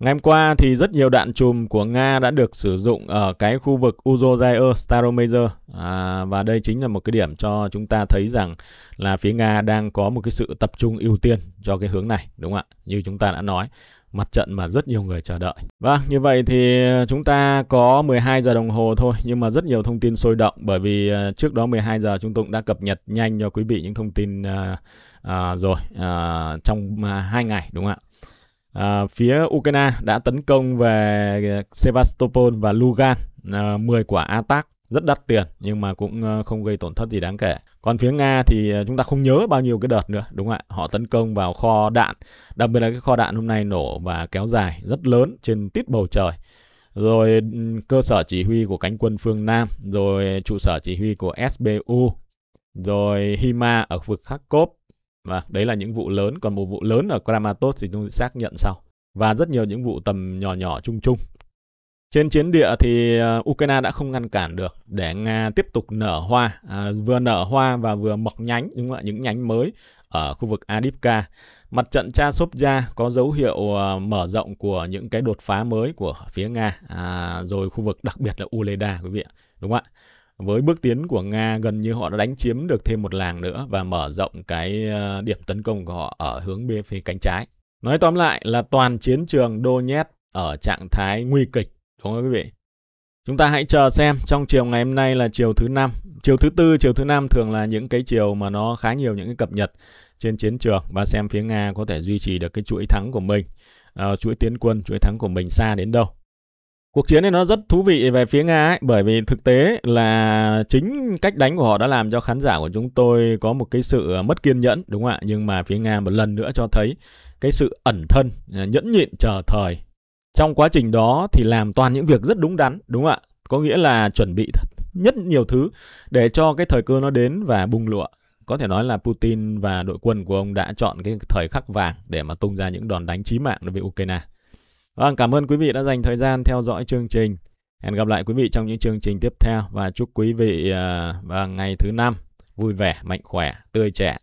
Ngày hôm qua thì rất nhiều đạn chùm của Nga đã được sử dụng ở cái khu vực Uzhozhair Staromayer à, và đây chính là một cái điểm cho chúng ta thấy rằng là phía Nga đang có một cái sự tập trung ưu tiên cho cái hướng này đúng không ạ? Như chúng ta đã nói mặt trận mà rất nhiều người chờ đợi. Vâng, như vậy thì ờ, chúng ta có 12 giờ đồng hồ thôi nhưng mà rất nhiều thông tin sôi động bởi vì ờ, trước đó 12 giờ chúng tôi cũng đã cập nhật nhanh cho quý vị những thông tin uh, uh, rồi uh, trong uh, 2 ngày đúng không ạ? À, phía Ukraine đã tấn công về ờ, Sevastopol và Lugan à, ờ, 10 quả attack rất đắt tiền nhưng mà cũng không gây tổn thất gì đáng kể. Còn phía Nga thì chúng ta không nhớ bao nhiêu cái đợt nữa, đúng không ạ? Họ tấn công vào kho đạn, đặc biệt là cái kho đạn hôm nay nổ và kéo dài rất lớn trên tít bầu trời. Rồi cơ sở chỉ huy của cánh quân phương Nam, rồi trụ sở chỉ huy của SBU, rồi Hima ở vực Kharkov, và vâng, đấy là những vụ lớn, còn một vụ lớn ở Kramatorsk thì chúng tôi xác nhận sau. Và rất nhiều những vụ tầm nhỏ nhỏ chung chung. Trên chiến địa thì ờ, Ukraine đã không ngăn cản được để Nga tiếp tục nở hoa, à, vừa nở hoa và vừa mọc nhánh, đúng không ạ? Những nhánh mới ở khu vực Adipka. Mặt trận Chasovja có dấu hiệu ờ, mở rộng của những cái đột phá mới của phía Nga, à, rồi khu vực đặc biệt là Uleda quý vị ạ, đúng không ạ? với bước tiến của Nga gần như họ đã đánh chiếm được thêm một làng nữa và mở rộng cái ờ, điểm tấn công của họ ở hướng bên phía cánh trái. Nói tóm lại là toàn chiến trường Donetsk ở trạng thái nguy kịch, đúng không quý vị? Chúng ta hãy chờ xem trong chiều ngày hôm nay là chiều thứ năm, chiều thứ tư, chiều thứ năm thường là những cái chiều mà nó khá nhiều những cái cập nhật trên chiến trường và xem phía Nga có thể duy trì được cái chuỗi thắng của mình, uh, chuỗi tiến quân, chuỗi thắng của mình xa đến đâu cuộc chiến này nó rất thú vị về phía Nga ấy, bởi vì thực tế là chính cách đánh của họ đã làm cho khán giả của chúng tôi có một cái sự ờ, mất kiên nhẫn đúng không ạ? Nhưng mà phía Nga một lần nữa cho thấy cái sự ẩn thân, ờ, nhẫn nhịn chờ thời. Trong quá trình đó thì làm toàn những việc rất đúng đắn đúng không ạ? Có nghĩa là chuẩn bị thật nhất nhiều thứ để cho cái thời cơ nó đến và bùng lụa. Có thể nói là Putin và đội quân của ông đã chọn cái thời khắc vàng để mà tung ra những đòn đánh chí mạng đối với Ukraine. Vâng, cảm ơn quý vị đã dành thời gian theo dõi chương trình. Hẹn gặp lại quý vị trong những chương trình tiếp theo và chúc quý vị uh, vào ngày thứ năm vui vẻ, mạnh khỏe, tươi trẻ.